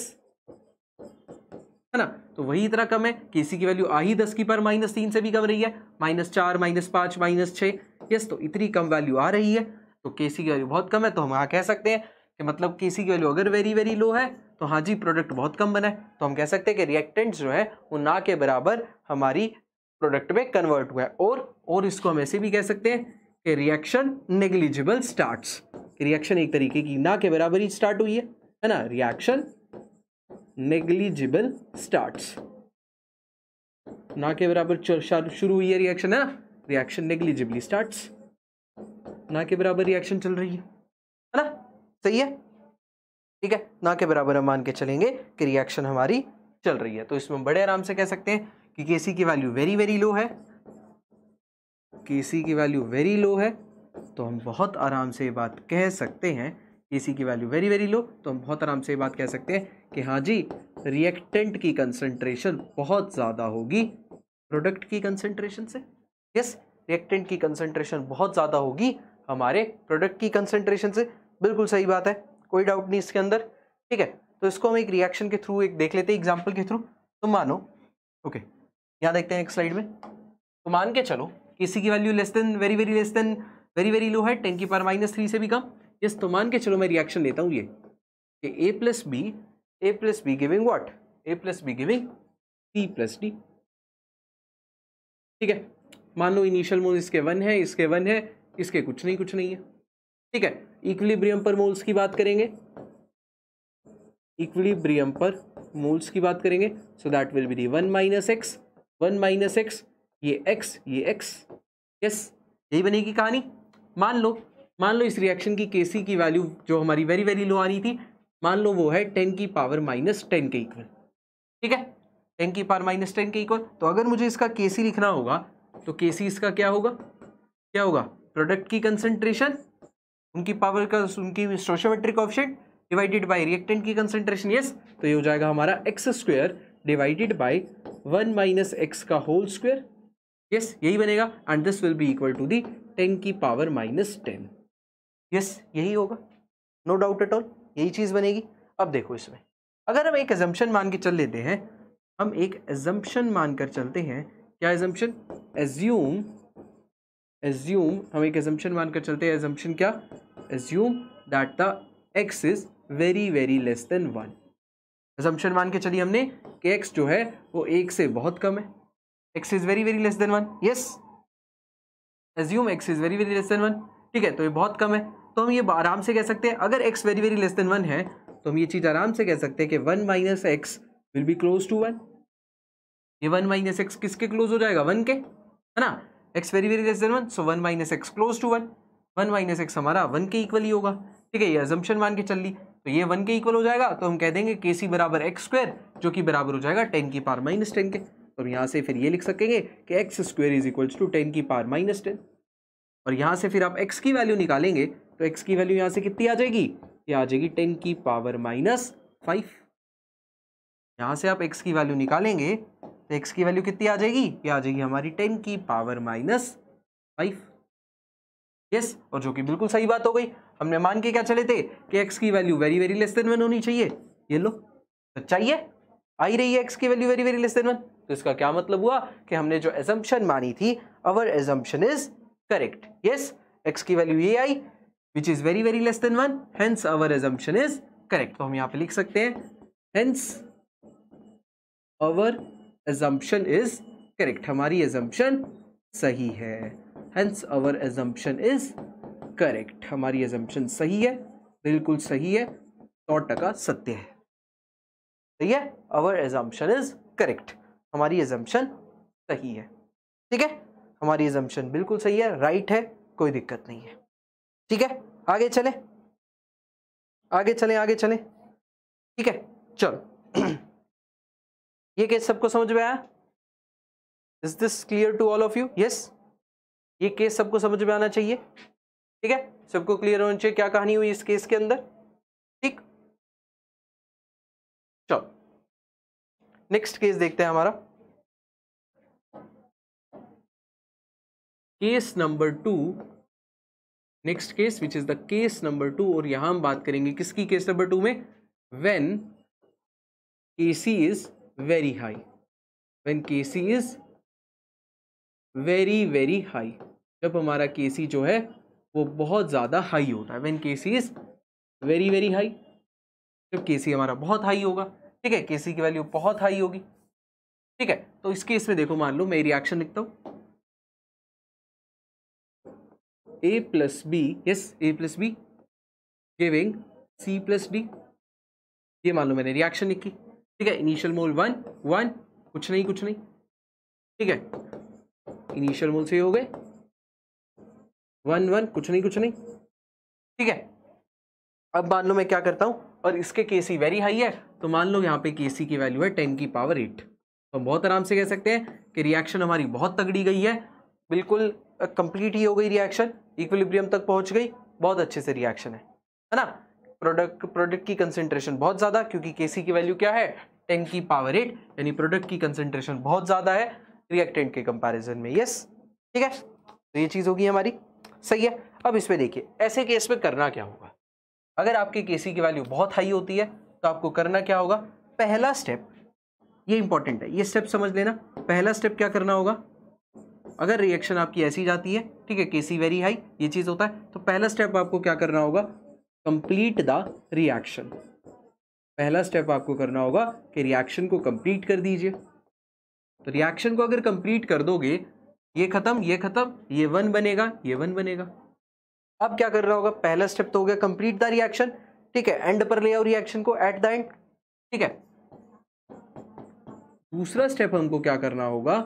है ना तो वही इतना कम है के सी की वैल्यू आ ही दस की पर माइनस तीन से भी कम रही है माइनस चार माइनस पाँच माइनस छः यस तो इतनी कम वैल्यू आ रही है तो के की वैल्यू बहुत कम है तो हम यहाँ कह सकते हैं कि मतलब किसी की वैल्यू अगर वेरी वेरी लो है तो हाँ जी प्रोडक्ट बहुत कम बना है तो हम कह सकते हैं कि रिएक्टेंट्स जो है वो ना के बराबर हमारी प्रोडक्ट में कन्वर्ट हुआ है और और इसको हम ऐसे भी कह सकते हैं कि रिएक्शन नेग्लिजिबल स्टार्ट्स रिएक्शन एक तरीके की ना के बराबर ही स्टार्ट हुई है है ना रिएक्शन नेग्लिजिबल स्टार्ट्स ना के बराबर शुरू हुई है रिएक्शन है ना रिएक्शन नेग्लिजिबली स्टार्ट्स ना के बराबर रिएक्शन चल रही है सही है ठीक है ना के बराबर हम मान के चलेंगे कि रिएक्शन हमारी चल रही है तो इसमें हम बड़े आराम से कह सकते हैं कि के सी की वैल्यू वेरी वेरी लो है के सी की वैल्यू वेरी लो है तो हम बहुत आराम से ये बात कह सकते हैं के सी की वैल्यू वेरी वेरी लो तो हम बहुत आराम से ये बात कह सकते हैं कि हाँ जी रिएक्टेंट की कंसनट्रेशन बहुत ज़्यादा होगी प्रोडक्ट की कंसनट्रेशन से यस रिएक्टेंट की कंसनट्रेशन बहुत ज़्यादा होगी हमारे प्रोडक्ट की कंसनट्रेशन से बिल्कुल सही बात है कोई डाउट नहीं इसके अंदर ठीक है तो इसको हम एक रिएक्शन के थ्रू एक देख लेते हैं एग्जाम्पल के थ्रू तो मानो ओके यहाँ देखते हैं एक स्लाइड में तो मान के चलो किसी की value less than very very less than very very low है टेन की पार माइनस थ्री से भी कम यस तो मान के चलो मैं रिएक्शन लेता हूँ ये कि A plus B A plus B giving what A plus B giving C plus D ठीक है मान लो इनिशियल मोल इसके वन है इसके वन है इसके कुछ नहीं कुछ नहीं है ठीक है इक्विलिब्रियम पर मोल्स की बात करेंगे इक्विलिब्रियम पर मोल्स की बात करेंगे so that will be the one minus x one minus X ये एक्स ये एक्स यस यही बनेगी कहानी मान लो मान लो इस रिएक्शन की केसी की वैल्यू जो हमारी वेरी वेरी लो आनी थी मान लो वो है टेन की पावर माइनस टेन के इक्वल ठीक है टेन की पावर माइनस टेन के इक्वल तो अगर मुझे इसका केसी लिखना होगा तो केसी इसका क्या होगा क्या होगा प्रोडक्ट की कंसंट्रेशन उनकी पावर का उनकी stoichiometric option divided by reactant की कंसेंट्रेशन यस तो ये हो जाएगा हमारा X square divided by one minus x का होल स्क्वेयर यस यही बनेगा and this will be equal to the ten की पावर माइनस टेन यस यही होगा नो डाउट एट ऑल यही चीज़ बनेगी अब देखो इसमें अगर हम एक एजम्पन मान के चल लेते हैं हम एक एजम्पन मान कर चलते हैं क्या एजम्पन एज्यूम एज्यूम हम एक एजम्पन मानकर चलते हैं एजम्पन क्या assume that the X is very very less than one assumption मान के चलिए हमने कि एक्स जो है वो एक से बहुत कम है X is very very less than one yes assume X is very very less than one ठीक है तो ये बहुत कम है तो हम ये आराम से कह सकते हैं अगर x very very less than one है तो हम ये चीज़ आराम से कह सकते हैं कि one minus x will be close to one ये वन माइनस एक्स किसके क्लोज हो जाएगा वन के है ना X very very less than one so one minus X close to one one minus X हमारा वन के इक्वल ही होगा ठीक है ये एजम्पन मान के चल ली तो ये वन के इक्वल हो जाएगा तो हम कह देंगे के सी बराबर एक्स स्क्वेयर जो कि बराबर हो जाएगा टेन की पार माइनस टेन के तो यहाँ से फिर ये लिख सकेंगे कि X square is equals to ten की पार माइनस टेन और यहाँ से फिर आप एक्स की वैल्यू निकालेंगे तो एक्स की वैल्यू यहाँ से कितनी आ जाएगी ये आ जाएगी टेन की पावर माइनस फाइव यहाँ से आप एक्स की वैल्यू निकालेंगे तो एक्स की वैल्यू कितनी आ जाएगी ये आ जाएगी हमारी टेन की पावर माइनस फाइव यस और जो कि बिल्कुल सही बात हो गई हमने मान के क्या चले थे कि एक्स की value very very less than one होनी चाहिए ये लो सच्चाई है आई रही है एक्स की value very very less than one तो इसका क्या मतलब हुआ कि हमने जो एजम्पन मानी थी our assumption is correct yes X की वैल्यू ये आई which is very very less than one hence our assumption is correct तो हम यहाँ पे लिख सकते हैं hence our assumption is correct हमारी एजम्पन सही है hence our assumption is correct हमारी एजम्पन सही है बिल्कुल सही है सौ टका सत्य है ठीक है अवर एजम्पन इज करेक्ट हमारी एजम्पन सही है ठीक है हमारी एजम्पन बिल्कुल सही है राइट है कोई दिक्कत नहीं है ठीक है आगे चले आगे चले आगे चले ठीक है चलो ये केस सबको समझ में आया is this clear to all of you yes ये केस सबको समझ में आना चाहिए ठीक है सबको क्लियर होना चाहिए क्या कहानी हुई इस केस के अंदर ठीक चलो नेक्स्ट केस देखते हैं हमारा case number two next case which is the case number two और यहां हम बात करेंगे किसकी केस नंबर टू में when KC is very high when kc is very very high जब हमारा kc जो है वो बहुत ज़्यादा हाई होता है when K C is very very high जब के सी हमारा बहुत हाई होगा ठीक है के सी की वैल्यू बहुत हाई होगी ठीक है तो इस केस में देखो मान लो मैं रिएक्शन लिखता हूँ A plus B yes A plus B giving C plus D ये मान लो मैंने रिएक्शन लिखी ठीक है इनिशियल मोल वन वन कुछ नहीं कुछ नहीं ठीक है इनिशियल मोल से हो गए वन वन कुछ नहीं कुछ नहीं ठीक है अब मान लो मैं क्या करता हूं और इसके के सी वेरी हाई है तो मान लो यहाँ पे के सी की वैल्यू है टेन की पावर एट तो हम बहुत आराम से कह सकते हैं कि रिएक्शन हमारी बहुत तगड़ी गई है बिल्कुल कंप्लीट ही हो गई रिएक्शन इक्विलिब्रियम तक पहुंच गई बहुत अच्छे से रिएक्शन है है ना प्रोडक्ट प्रोडक्ट की कंसेंट्रेशन बहुत ज़्यादा क्योंकि के सी की वैल्यू क्या है टेन की पावर एट यानी प्रोडक्ट की कंसेंट्रेशन बहुत ज़्यादा है रिएक्टेंट के कंपैरिजन में यस ठीक है तो ये चीज़ होगी हमारी सही है अब इसमें देखिए ऐसे केस में करना क्या होगा अगर आपके केसी की वैल्यू बहुत हाई होती है तो आपको करना क्या होगा पहला स्टेप ये इंपॉर्टेंट है ये स्टेप समझ लेना पहला स्टेप क्या करना होगा अगर रिएक्शन आपकी ऐसी जाती है ठीक है के वेरी हाई ये चीज़ होता है तो पहला स्टेप आपको क्या करना होगा कंप्लीट द रिएक्शन पहला स्टेप आपको करना होगा कि रिएक्शन को कंप्लीट कर दीजिए तो रिएक्शन को अगर कंप्लीट कर दोगे ये खत्म ये खत्म ये वन बनेगा ये वन बनेगा अब क्या करना होगा पहला स्टेप तो हो गया कंप्लीट द रिएक्शन ठीक है एंड पर ले आओ रिएक्शन को एट द एंड ठीक है दूसरा स्टेप हमको क्या करना होगा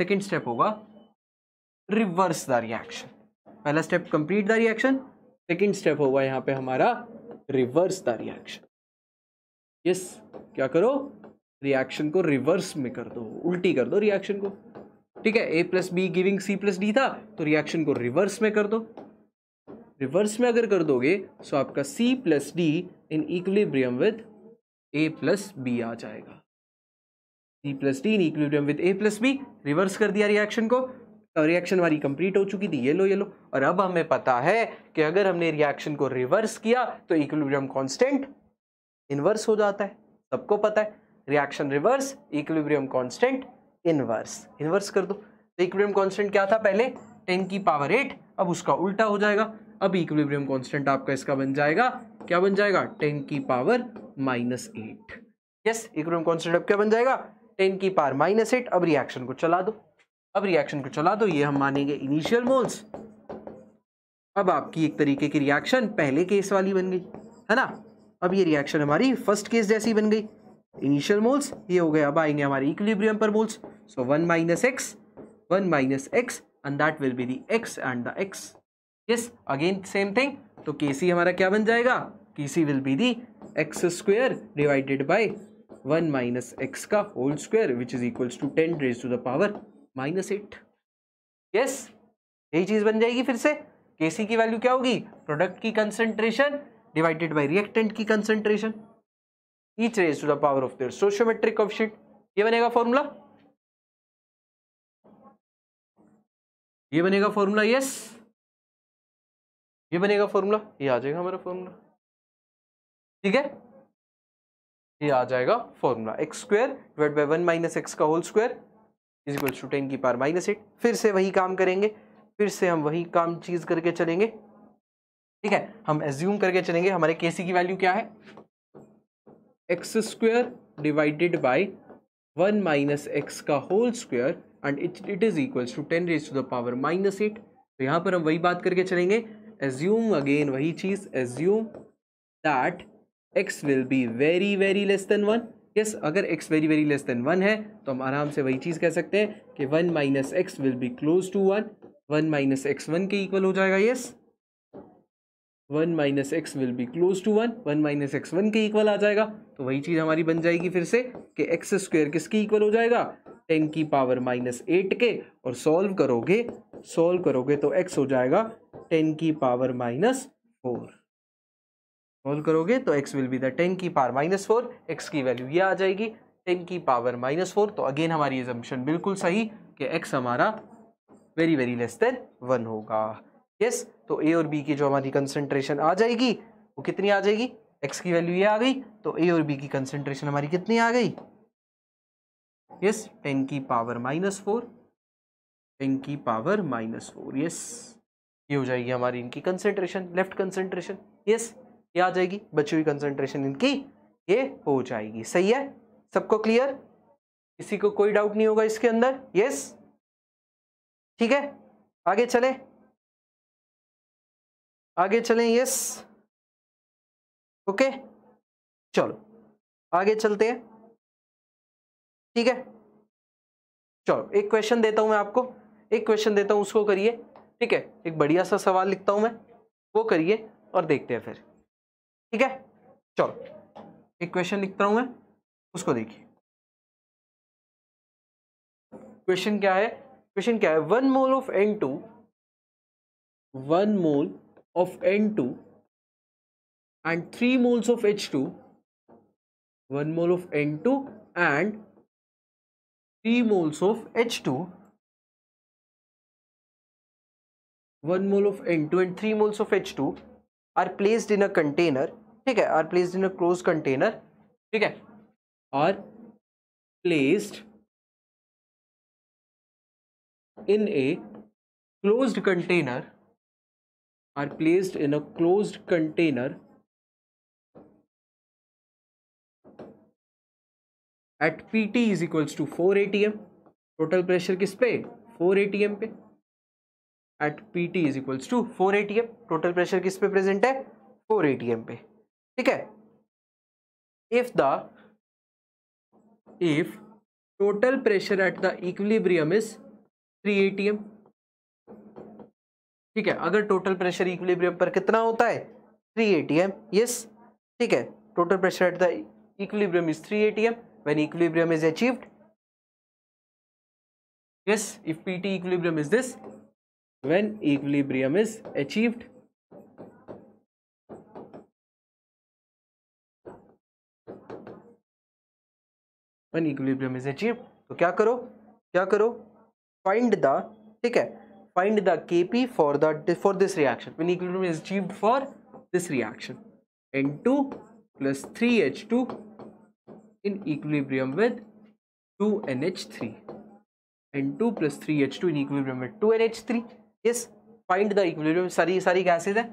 सेकेंड स्टेप होगा रिवर्स द रिएक्शन पहला step complete the reaction second step होगा यहां पे हमारा रिवर्स द रिएक्शन यस क्या करो रिएक्शन को रिवर्स में कर दो उल्टी कर दो रिएक्शन को ठीक है A plus B giving C plus D था तो रिएक्शन को रिवर्स में कर दो रिवर्स में अगर कर दोगे सो तो आपका C plus D in equilibrium with A plus B आ जाएगा C plus D in equilibrium with A plus B reverse कर दिया रिएक्शन को तो रिएक्शन हमारी कंप्लीट हो चुकी थी ये लो ये लो और अब हमें पता है कि अगर हमने रिएक्शन को रिवर्स किया तो इक्विलिब्रियम कांस्टेंट इनवर्स हो जाता है सबको पता है reaction reverse equilibrium constant inverse inverse कर दो तो इक्विब्रियम कांस्टेंट क्या था पहले टेन की पावर एट अब उसका उल्टा हो जाएगा अब इक्विब्रियम कांस्टेंट आपका इसका बन जाएगा क्या बन जाएगा टेन की power minus eight yes equilibrium constant अब क्या बन जाएगा टेन की पावर माइनस एट अब रिएक्शन को चला दो अब रिएक्शन को चला दो ये हम मानेंगे इनिशियल मोल्स अब आपकी एक तरीके की रिएक्शन पहले केस वाली बन गई है ना अब ये रिएक्शन हमारी फर्स्ट केस जैसी बन गई इनिशियल मोल्स ये हो गया अब आएंगे हमारे इक्विलिब्रियम पर moles so one minus x one minus x and that will be the x and the x yes again same thing तो के सी हमारा क्या बन जाएगा K C will be the x square divided by one minus x का whole square which is equals to ten raise to the power minus eight yes यही चीज बन जाएगी फिर से के सी की वैल्यू क्या होगी प्रोडक्ट की कंसेंट्रेशन डिवाइडेड बाई रिएक्टेंट की concentration each raise to the power of their stoichiometric coefficient ये बनेगा फॉर्मूला ये बनेगा फॉर्मूला यस ये बनेगा फॉर्मूला ये आ जाएगा हमारा फॉर्मूला ठीक है ये आ जाएगा formula x square divide by one minus x का whole square is equals to ten की पार माइनस एट फिर से वही काम करेंगे फिर से हम वही काम चीज करके चलेंगे ठीक है हम एज्यूम करके चलेंगे हमारे के की वैल्यू क्या है x square divided by one minus x का whole square and it it is equals to ten raise to the power minus eight तो यहाँ पर हम वही बात करके चलेंगे एज्यूम अगेन वही चीज़ assume that x will be very very less than one yes अगर x very very less than one है तो हम आराम से वही चीज़ कह सकते हैं कि one minus x will be close to one one minus x one के इक्वल हो जाएगा yes yes? One minus x will be close to one one minus x one के इक्वल आ जाएगा तो वही चीज़ हमारी बन जाएगी फिर से कि एक्स स्क्वेयर किसके इक्वल हो जाएगा टेन की पावर माइनस एट के और सॉल्व करोगे सॉल्व करोगे तो एक्स हो जाएगा टेन की पावर माइनस फोर सॉल्व करोगे तो x will be the ten की पावर माइनस फोर एक्स की वैल्यू ये आ जाएगी टेन की पावर माइनस फोर तो अगेन हमारी एजम्पन बिल्कुल सही कि एक्स हमारा very very less than one होगा यस yes, तो ए और बी की जो हमारी कंसेंट्रेशन आ जाएगी वो कितनी आ जाएगी एक्स की वैल्यू ये आ गई तो ए और बी की कंसेंट्रेशन हमारी कितनी आ गई यस टेन की पावर माइनस फोर टेन की पावर माइनस फोर यस ये हो जाएगी हमारी इनकी कंसेंट्रेशन लेफ्ट कंसेंट्रेशन यस ये आ जाएगी बची हुई कंसेंट्रेशन इनकी ये हो जाएगी सही है सबको क्लियर किसी को कोई डाउट नहीं होगा इसके अंदर यस ठीक है आगे चले आगे चलें यस ओके चलो आगे चलते हैं ठीक है चलो एक क्वेश्चन देता हूं मैं आपको एक क्वेश्चन देता हूं उसको करिए ठीक है एक बढ़िया सा सवाल लिखता हूं मैं वो करिए और देखते हैं फिर ठीक है चलो एक क्वेश्चन लिखता हूं मैं उसको देखिए क्वेश्चन क्या है क्वेश्चन क्या है one mole of N two one mole of N2 and 3 moles of H2, 1 mole of N2 and 3 moles of H2, 1 mole of N2 and 3 moles of H2 are placed in a container, Okay, are placed in a closed container, Okay, are placed in a closed container are placed in a closed container at P T is equals to four A T M total pressure किस पे four A T M पे at P T is equals to four A T M total pressure किस पे present है four A T M पे ठीक है if the if total pressure at the equilibrium is three A T M ठीक है अगर टोटल प्रेशर इक्विलिब्रियम पर कितना होता है three A T M yes ठीक है total pressure at the equilibrium is three A T M when equilibrium is achieved yes if pt equilibrium is is when equilibrium is is when equilibrium is तो क्या करो क्या करो find the ठीक है find the kp for the for this reaction when equilibrium is achieved for this reaction n2 plus 3h2 in equilibrium with 2nh3 n2 plus 3h2 in equilibrium with 2nh3 yes find the equilibrium सारी सारी gases hai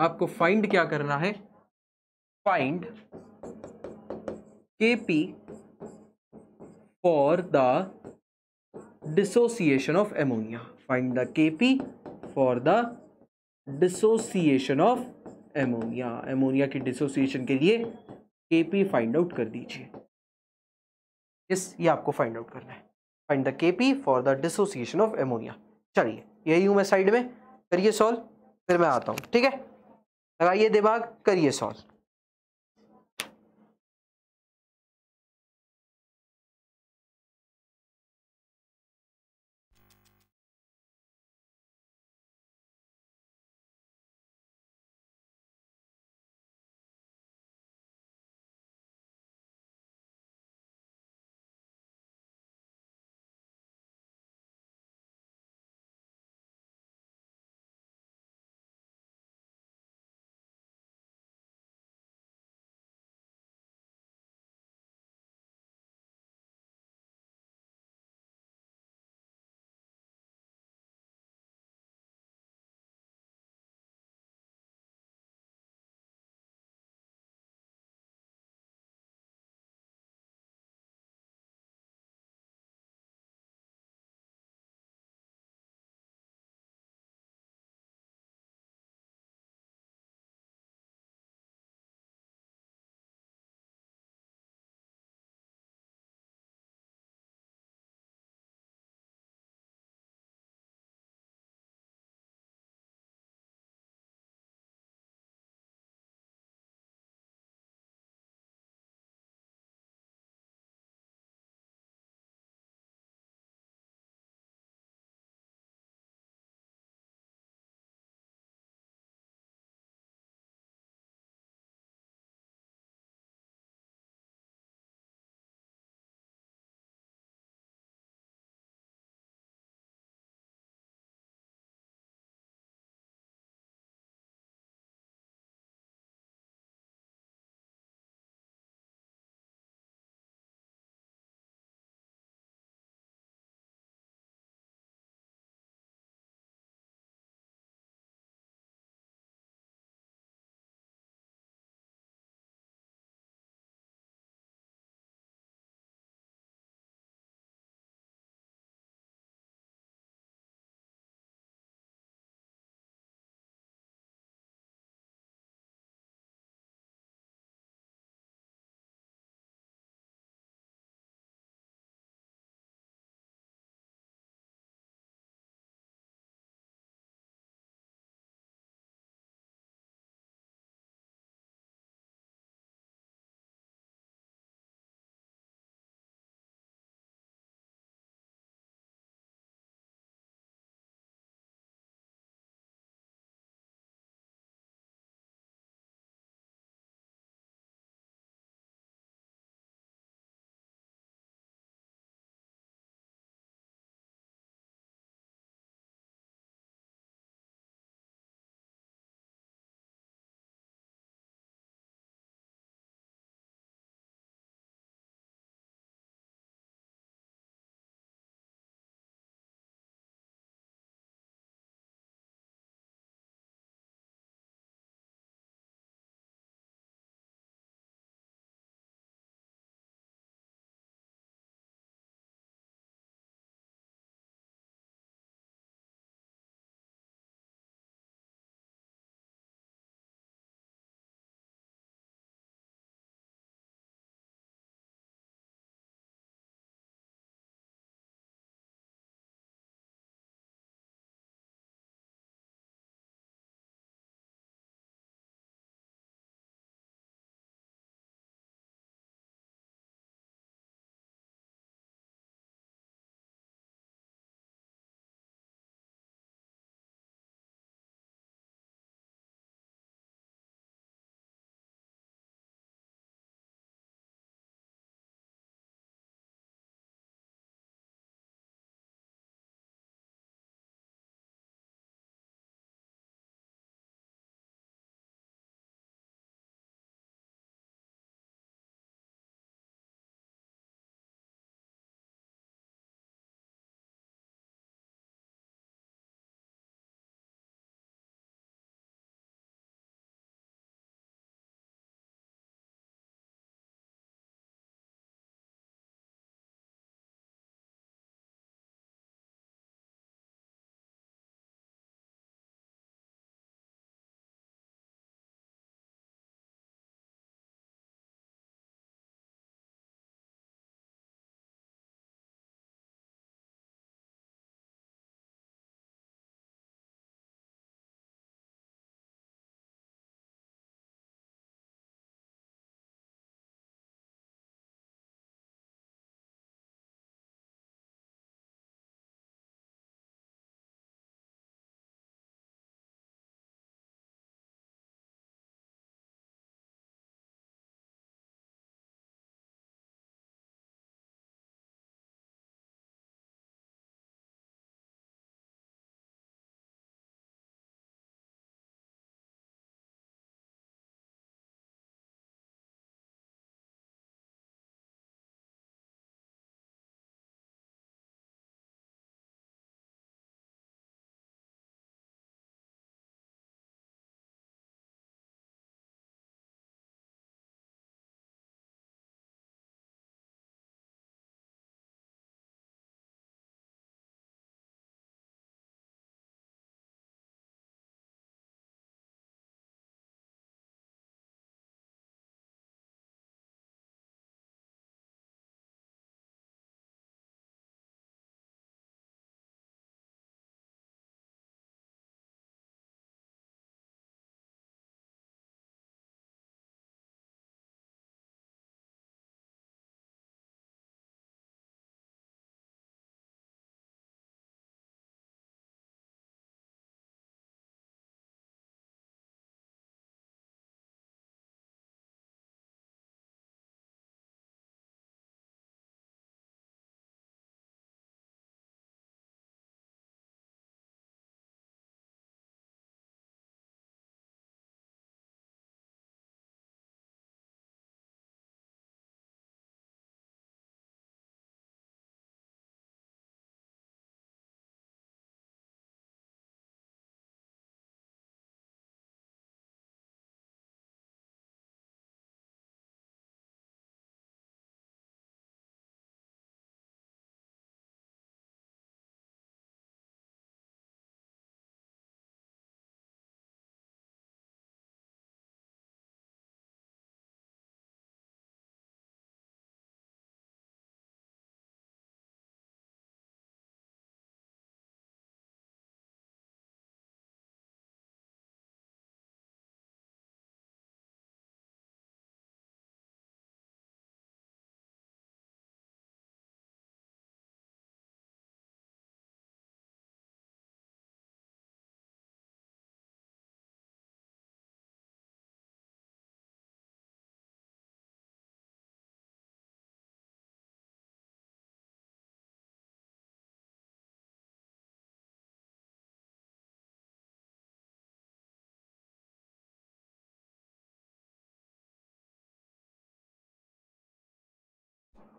आपको find क्या करना है find K for the dissociation of ammonia. Find the Kp for the dissociation of ammonia. Ammonia की dissociation के लिए Kp find out कर दीजिए yes, ये आपको find out करना है find the K P for the dissociation of ammonia चलिए यही हूँ मैं साइड में करिए सॉल्व फिर मैं आता हूँ ठीक है लगाइए दिमाग करिए सॉल्व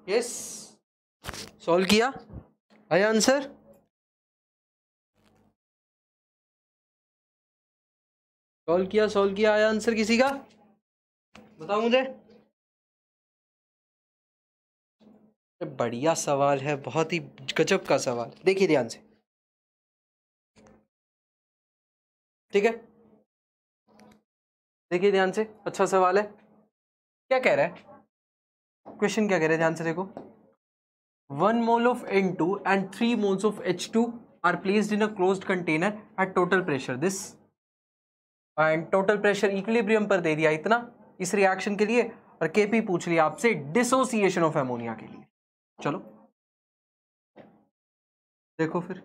यस सॉल्व किया आया आंसर सॉल्व किया सॉल्व किया आया आंसर किसी का बताओ मुझे बढ़िया सवाल है बहुत ही गजब का सवाल देखिए ध्यान से ठीक है देखिए ध्यान से अच्छा सवाल है क्या कह रहा है क्वेश्चन क्या कह रहे थे आंसर देखो one mole of N two and three moles of H two are placed in a close container at total pressure this and total pressure equilibrium पर दे दिया इतना इस रिएक्शन के लिए और केपी पूछ लिया आपसे डिसोसिएशन ऑफ एमोनिया के लिए चलो देखो फिर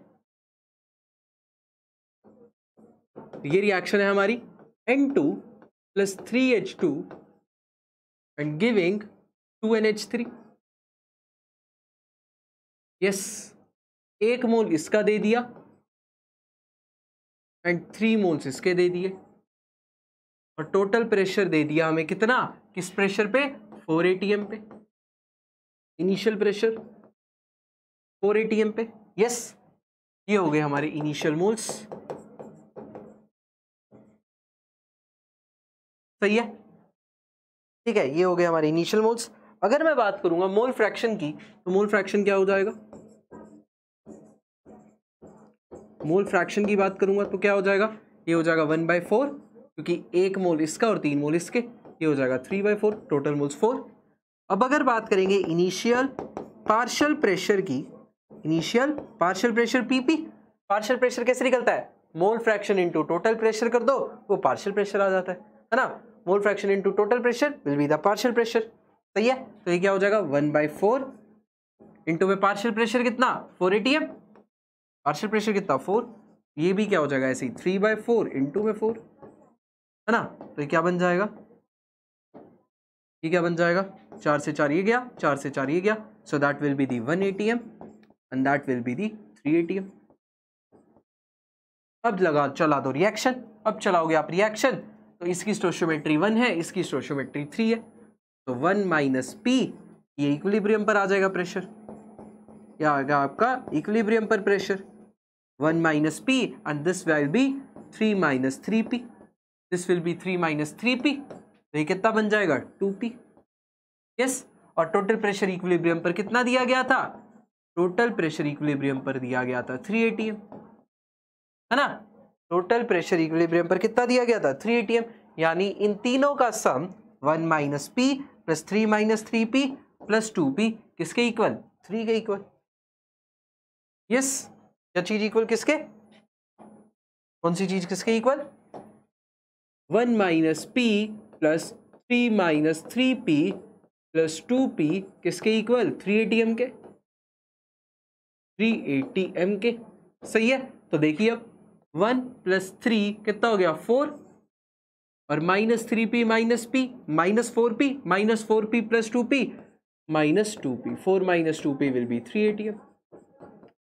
ये रिएक्शन है हमारी N2 two plus three H two and giving two N H three yes एक मोल इसका दे दिया एंड थ्री मोल्स इसके दे दिए और टोटल प्रेशर दे दिया हमें कितना किस प्रेशर पे फोर एटीएम पे इनिशियल प्रेशर फोर एटीएम पे यस ये हो गए हमारे इनिशियल मोल्स सही है ठीक है ये हो गए हमारे इनिशियल मोल्स अगर मैं बात करूंगा मोल फ्रैक्शन की तो मोल फ्रैक्शन क्या हो जाएगा मोल फ्रैक्शन की बात करूंगा तो क्या हो जाएगा ये हो जाएगा वन बाय फोर क्योंकि एक मोल इसका और तीन मोल इसके ये हो जाएगा three by four total moles four अब अगर बात करेंगे इनिशियल पार्शल प्रेशर की initial partial pressure PP partial pressure कैसे निकलता है mole fraction into total pressure कर दो वो पार्शल प्रेशर आ जाता है है ना mole fraction into total pressure will be the partial pressure सही है तो ये क्या हो जाएगा वन बाई फोर इंटू में पार्शियल प्रेशर कितना four A T M partial pressure कितना फोर ये भी क्या हो जाएगा ऐसे ही थ्री बाई फोर इंटू में फोर है ना तो ये क्या बन जाएगा ये क्या बन जाएगा चार से चार ये गया चार से चार ये गया so that will be the one A T M and that will be the three A T M अब लगा चला दो रिएक्शन अब चलाओगे आप रिएक्शन तो इसकी स्टोशोमेट्री वन है इसकी स्टोशोमेट्री थ्री है तो वन माइनस पी ये इक्विलिब्रियम पर आ जाएगा प्रेशर क्या आएगा आपका इक्विलिब्रियम पर pressure one minus P and this will be three minus three P this will be three minus three P तो ये कितना बन जाएगा टू पी यस और टोटल प्रेशर इक्विलिब्रियम पर कितना दिया गया था टोटल प्रेशर इक्विलिब्रियम पर दिया गया था थ्री ए है ना टोटल प्रेशर इक्विलिब्रियम पर कितना दिया गया था थ्री एटीएम यानी इन तीनों का sum one minus P plus three minus three P plus two P किसके इक्वल थ्री के इक्वल यस क्या चीज इक्वल किसके कौन सी चीज किसके equal one minus P plus three minus three P plus two P किसके इक्वल थ्री एटी एम के थ्री एटी एम के सही है तो देखिए अब वन प्लस थ्री कितना हो गया फोर और minus three P minus P minus four P minus four P plus two P minus two P four minus two P will be three A T M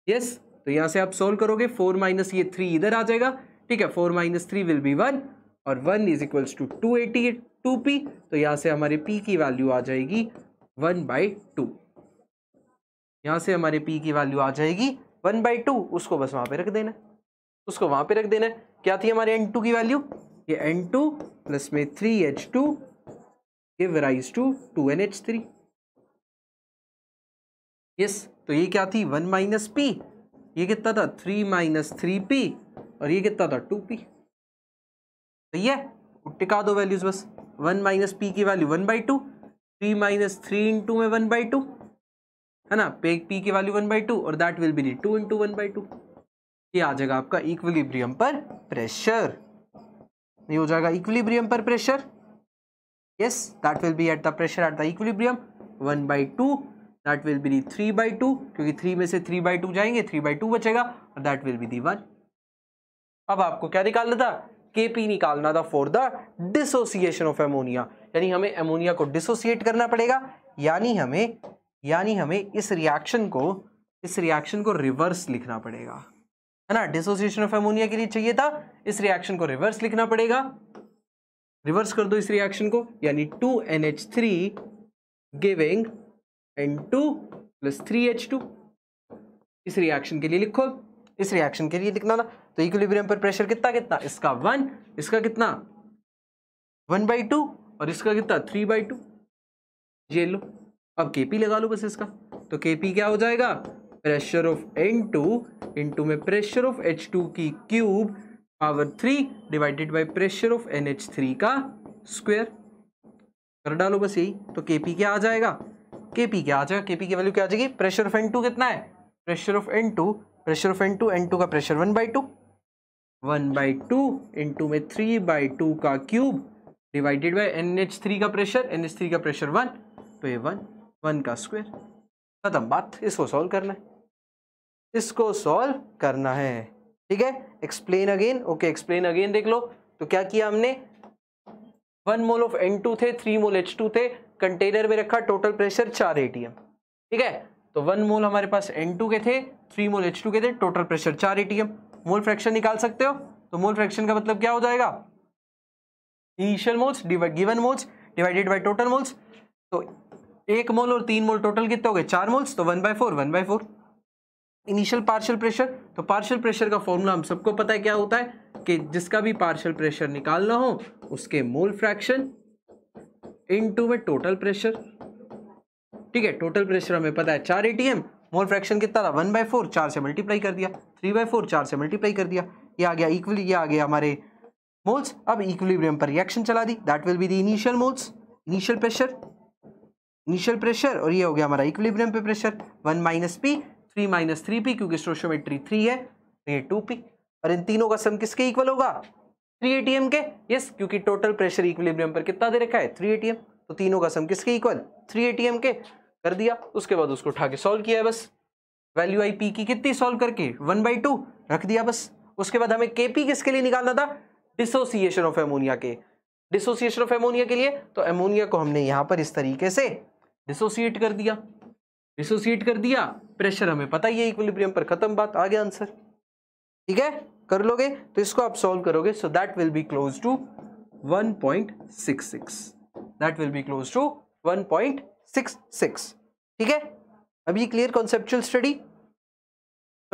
yes तो यहाँ से आप solve करोगे four minus ये three इधर आ जाएगा ठीक है four minus three will be one और one is equals to two A T at two P तो यहाँ से हमारे पी की वैल्यू आ जाएगी वन बाई टू यहां से हमारे पी की वैल्यू आ जाएगी वन बाई टू उसको बस वहां पे रख देना उसको वहां पे रख देना है क्या थी हमारे एन टू की वैल्यू ये एन टू प्लस में three H two give rise to two N H three yes तो ये क्या थी वन माइनस पी ये कितना था थ्री माइनस थ्री पी और ये कितना था टू पी सही है टिका दो वैल्यूज बस वन माइनस पी की value one by two three minus three into में वन बाई टू है ना पे पी की वैल्यू वन बाई टू और that will be two into one by two ये आ जाएगा आपका इक्विलिब्रियम पर प्रेशर ये हो जाएगा इक्विलिब्रियम पर pressure yes that will be at the pressure at the equilibrium one by two that will be three by two क्योंकि थ्री में से थ्री बाई टू जाएंगे थ्री बाई टू बचेगा और that will be the one अब आपको क्या निकालना था के पी निकालना था for the dissociation of ammonia यानी हमें एमोनिया को डिसोसिएट करना पड़ेगा यानी हमें यानी हमें इस रिएक्शन को इस रिएक्शन को रिवर्स लिखना पड़ेगा है ना डिसोसिएशन ऑफ एमोनिया के लिए चाहिए था इस रिएक्शन को रिवर्स लिखना पड़ेगा रिवर्स कर दो इस रिएक्शन को यानी two N H three giving N two plus three H two इस रिएक्शन के लिए लिखो इस रिएक्शन के लिए लिखना ना तो इक्विलिब्रियम पर प्रेशर कितना कितना इसका वन इसका कितना वन बाई टू और इसका कितना थ्री बाई टू ये लो अब केपी लगा लो बस इसका तो केपी क्या हो जाएगा pressure of N two into में प्रेशर ऑफ एच टू की cube power three divided by pressure of N H three का स्क्वेयर कर डालो बस यही तो के पी क्या आ जाएगा के पी क्या आ जाएगा के पी की वैल्यू क्या आ जाएगी प्रेशर ऑफ एन टू कितना है pressure of N two pressure of N two N two का pressure one by two one by two into में थ्री बाई टू का cube divided by N H three का pressure N H three का pressure one तो ये one one का square खत्म बात इसको सॉल्व करना है इसको सॉल्व करना है ठीक है explain again okay explain again देख लो तो क्या किया हमने one mole of N two थे थ्री मोल एच टू थे कंटेनर में रखा टोटल प्रेशर चार एम ठीक है तो वन मोल हमारे पास एन टू के थे थ्री मोल एच टू के थे टोटल प्रेशर चार एम मोल फ्रैक्शन निकाल सकते हो तो मोल फ्रैक्शन का मतलब क्या हो जाएगा initial moles given moles divided by total moles तो एक मोल और तीन मोल टोटल कितने हो गए चार मोल्स तो one by four one by four initial partial pressure तो पार्शियल प्रेशर का फॉर्मूला हम सबको पता है क्या होता है कि जिसका भी पार्शियल प्रेशर निकालना हो उसके मोल फ्रैक्शन इनटू में टोटल प्रेशर ठीक है टोटल प्रेशर हमें पता है चार एटीएम मोल फ्रैक्शन कितना था वन बाय फोर चार से मल्टीप्लाई कर दिया थ्री बाय फोर चार से मल्टीप्लाई कर दिया ये आ गया इक्वली ये आ गया हमारे मोल्स अब इक्विलिब्रियम पर रिएक्शन चला दी that will be the initial moles initial pressure initial pressure और ये हो गया हमारा इक्विलिब्रियम पे pressure one minus P three minus three P क्योंकि सोशोमेट्री थ्री है तो ये टू पी और इन तीनों का सम किसके इक्वल होगा थ्री एटीएम के यस क्योंकि टोटल प्रेशर इक्विलिब्रियम पर कितना दे रखा है थ्री एटीएम तो तीनों का सम किसके इक्वल थ्री एटीएम के कर दिया उसके बाद उसको उठा के सॉल्व किया है बस वैल्यू आई पी की कितनी सॉल्व करके वन बाई टू रख दिया बस उसके बाद हमें के पी किसके लिए निकालना था डिसोसिएशन ऑफ एमोनिया के डिसोसिएशन ऑफ एमोनिया के लिए तो एमोनिया को हमने यहाँ पर इस तरीके से डिसोसिएट कर दिया डिसोसिएट कर दिया प्रेशर हमें पता ही है इक्विलिब्रियम पर खत्म बात आ गया आंसर ठीक है कर लोगे तो इसको आप सॉल्व करोगे so that will be close to 1.66 that will be close to 1.66 ठीक है अभी क्लियर कॉन्सेप्चुअल स्टडी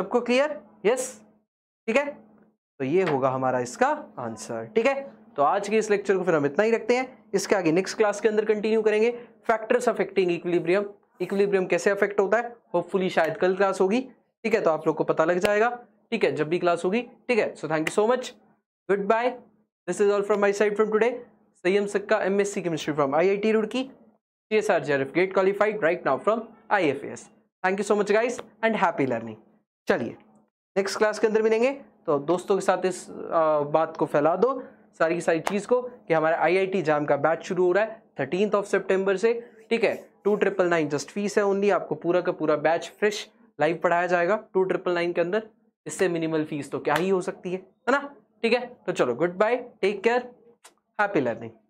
सबको क्लियर यस ठीक है तो ये होगा हमारा इसका आंसर ठीक है तो आज के इस लेक्चर को फिर हम इतना ही रखते हैं इसके आगे नेक्स्ट क्लास के अंदर कंटिन्यू करेंगे फैक्टर्स अफेक्टिंग इक्विलिब्रियम इक्विलिब्रियम कैसे अफेक्ट होता है होपफुली शायद कल क्लास होगी ठीक है तो आप लोग को पता लग जाएगा ठीक है जब भी क्लास होगी ठीक है so thank you so much good bye this is all from my side from today Sanyam Sakka M S C chemistry from I I T Roorkee C S R J F GATE qualified right now from I F S thank you so much guys and happy learning चलिए next class के अंदर मिलेंगे तो दोस्तों के साथ इस आ, बात को फैला दो सारी की सारी चीज़ को कि हमारा टी जाम का बैच शुरू हो रहा है थर्टीन ऑफ सेप्टेम्बर से ठीक है two triple nine just fees है ओनली आपको पूरा का पूरा बैच फ्रेश लाइव पढ़ाया जाएगा टू ट्रिपल नाइन के अंदर इससे मिनिमल फीस तो क्या ही हो सकती है है ना ठीक है तो चलो good bye take care happy learning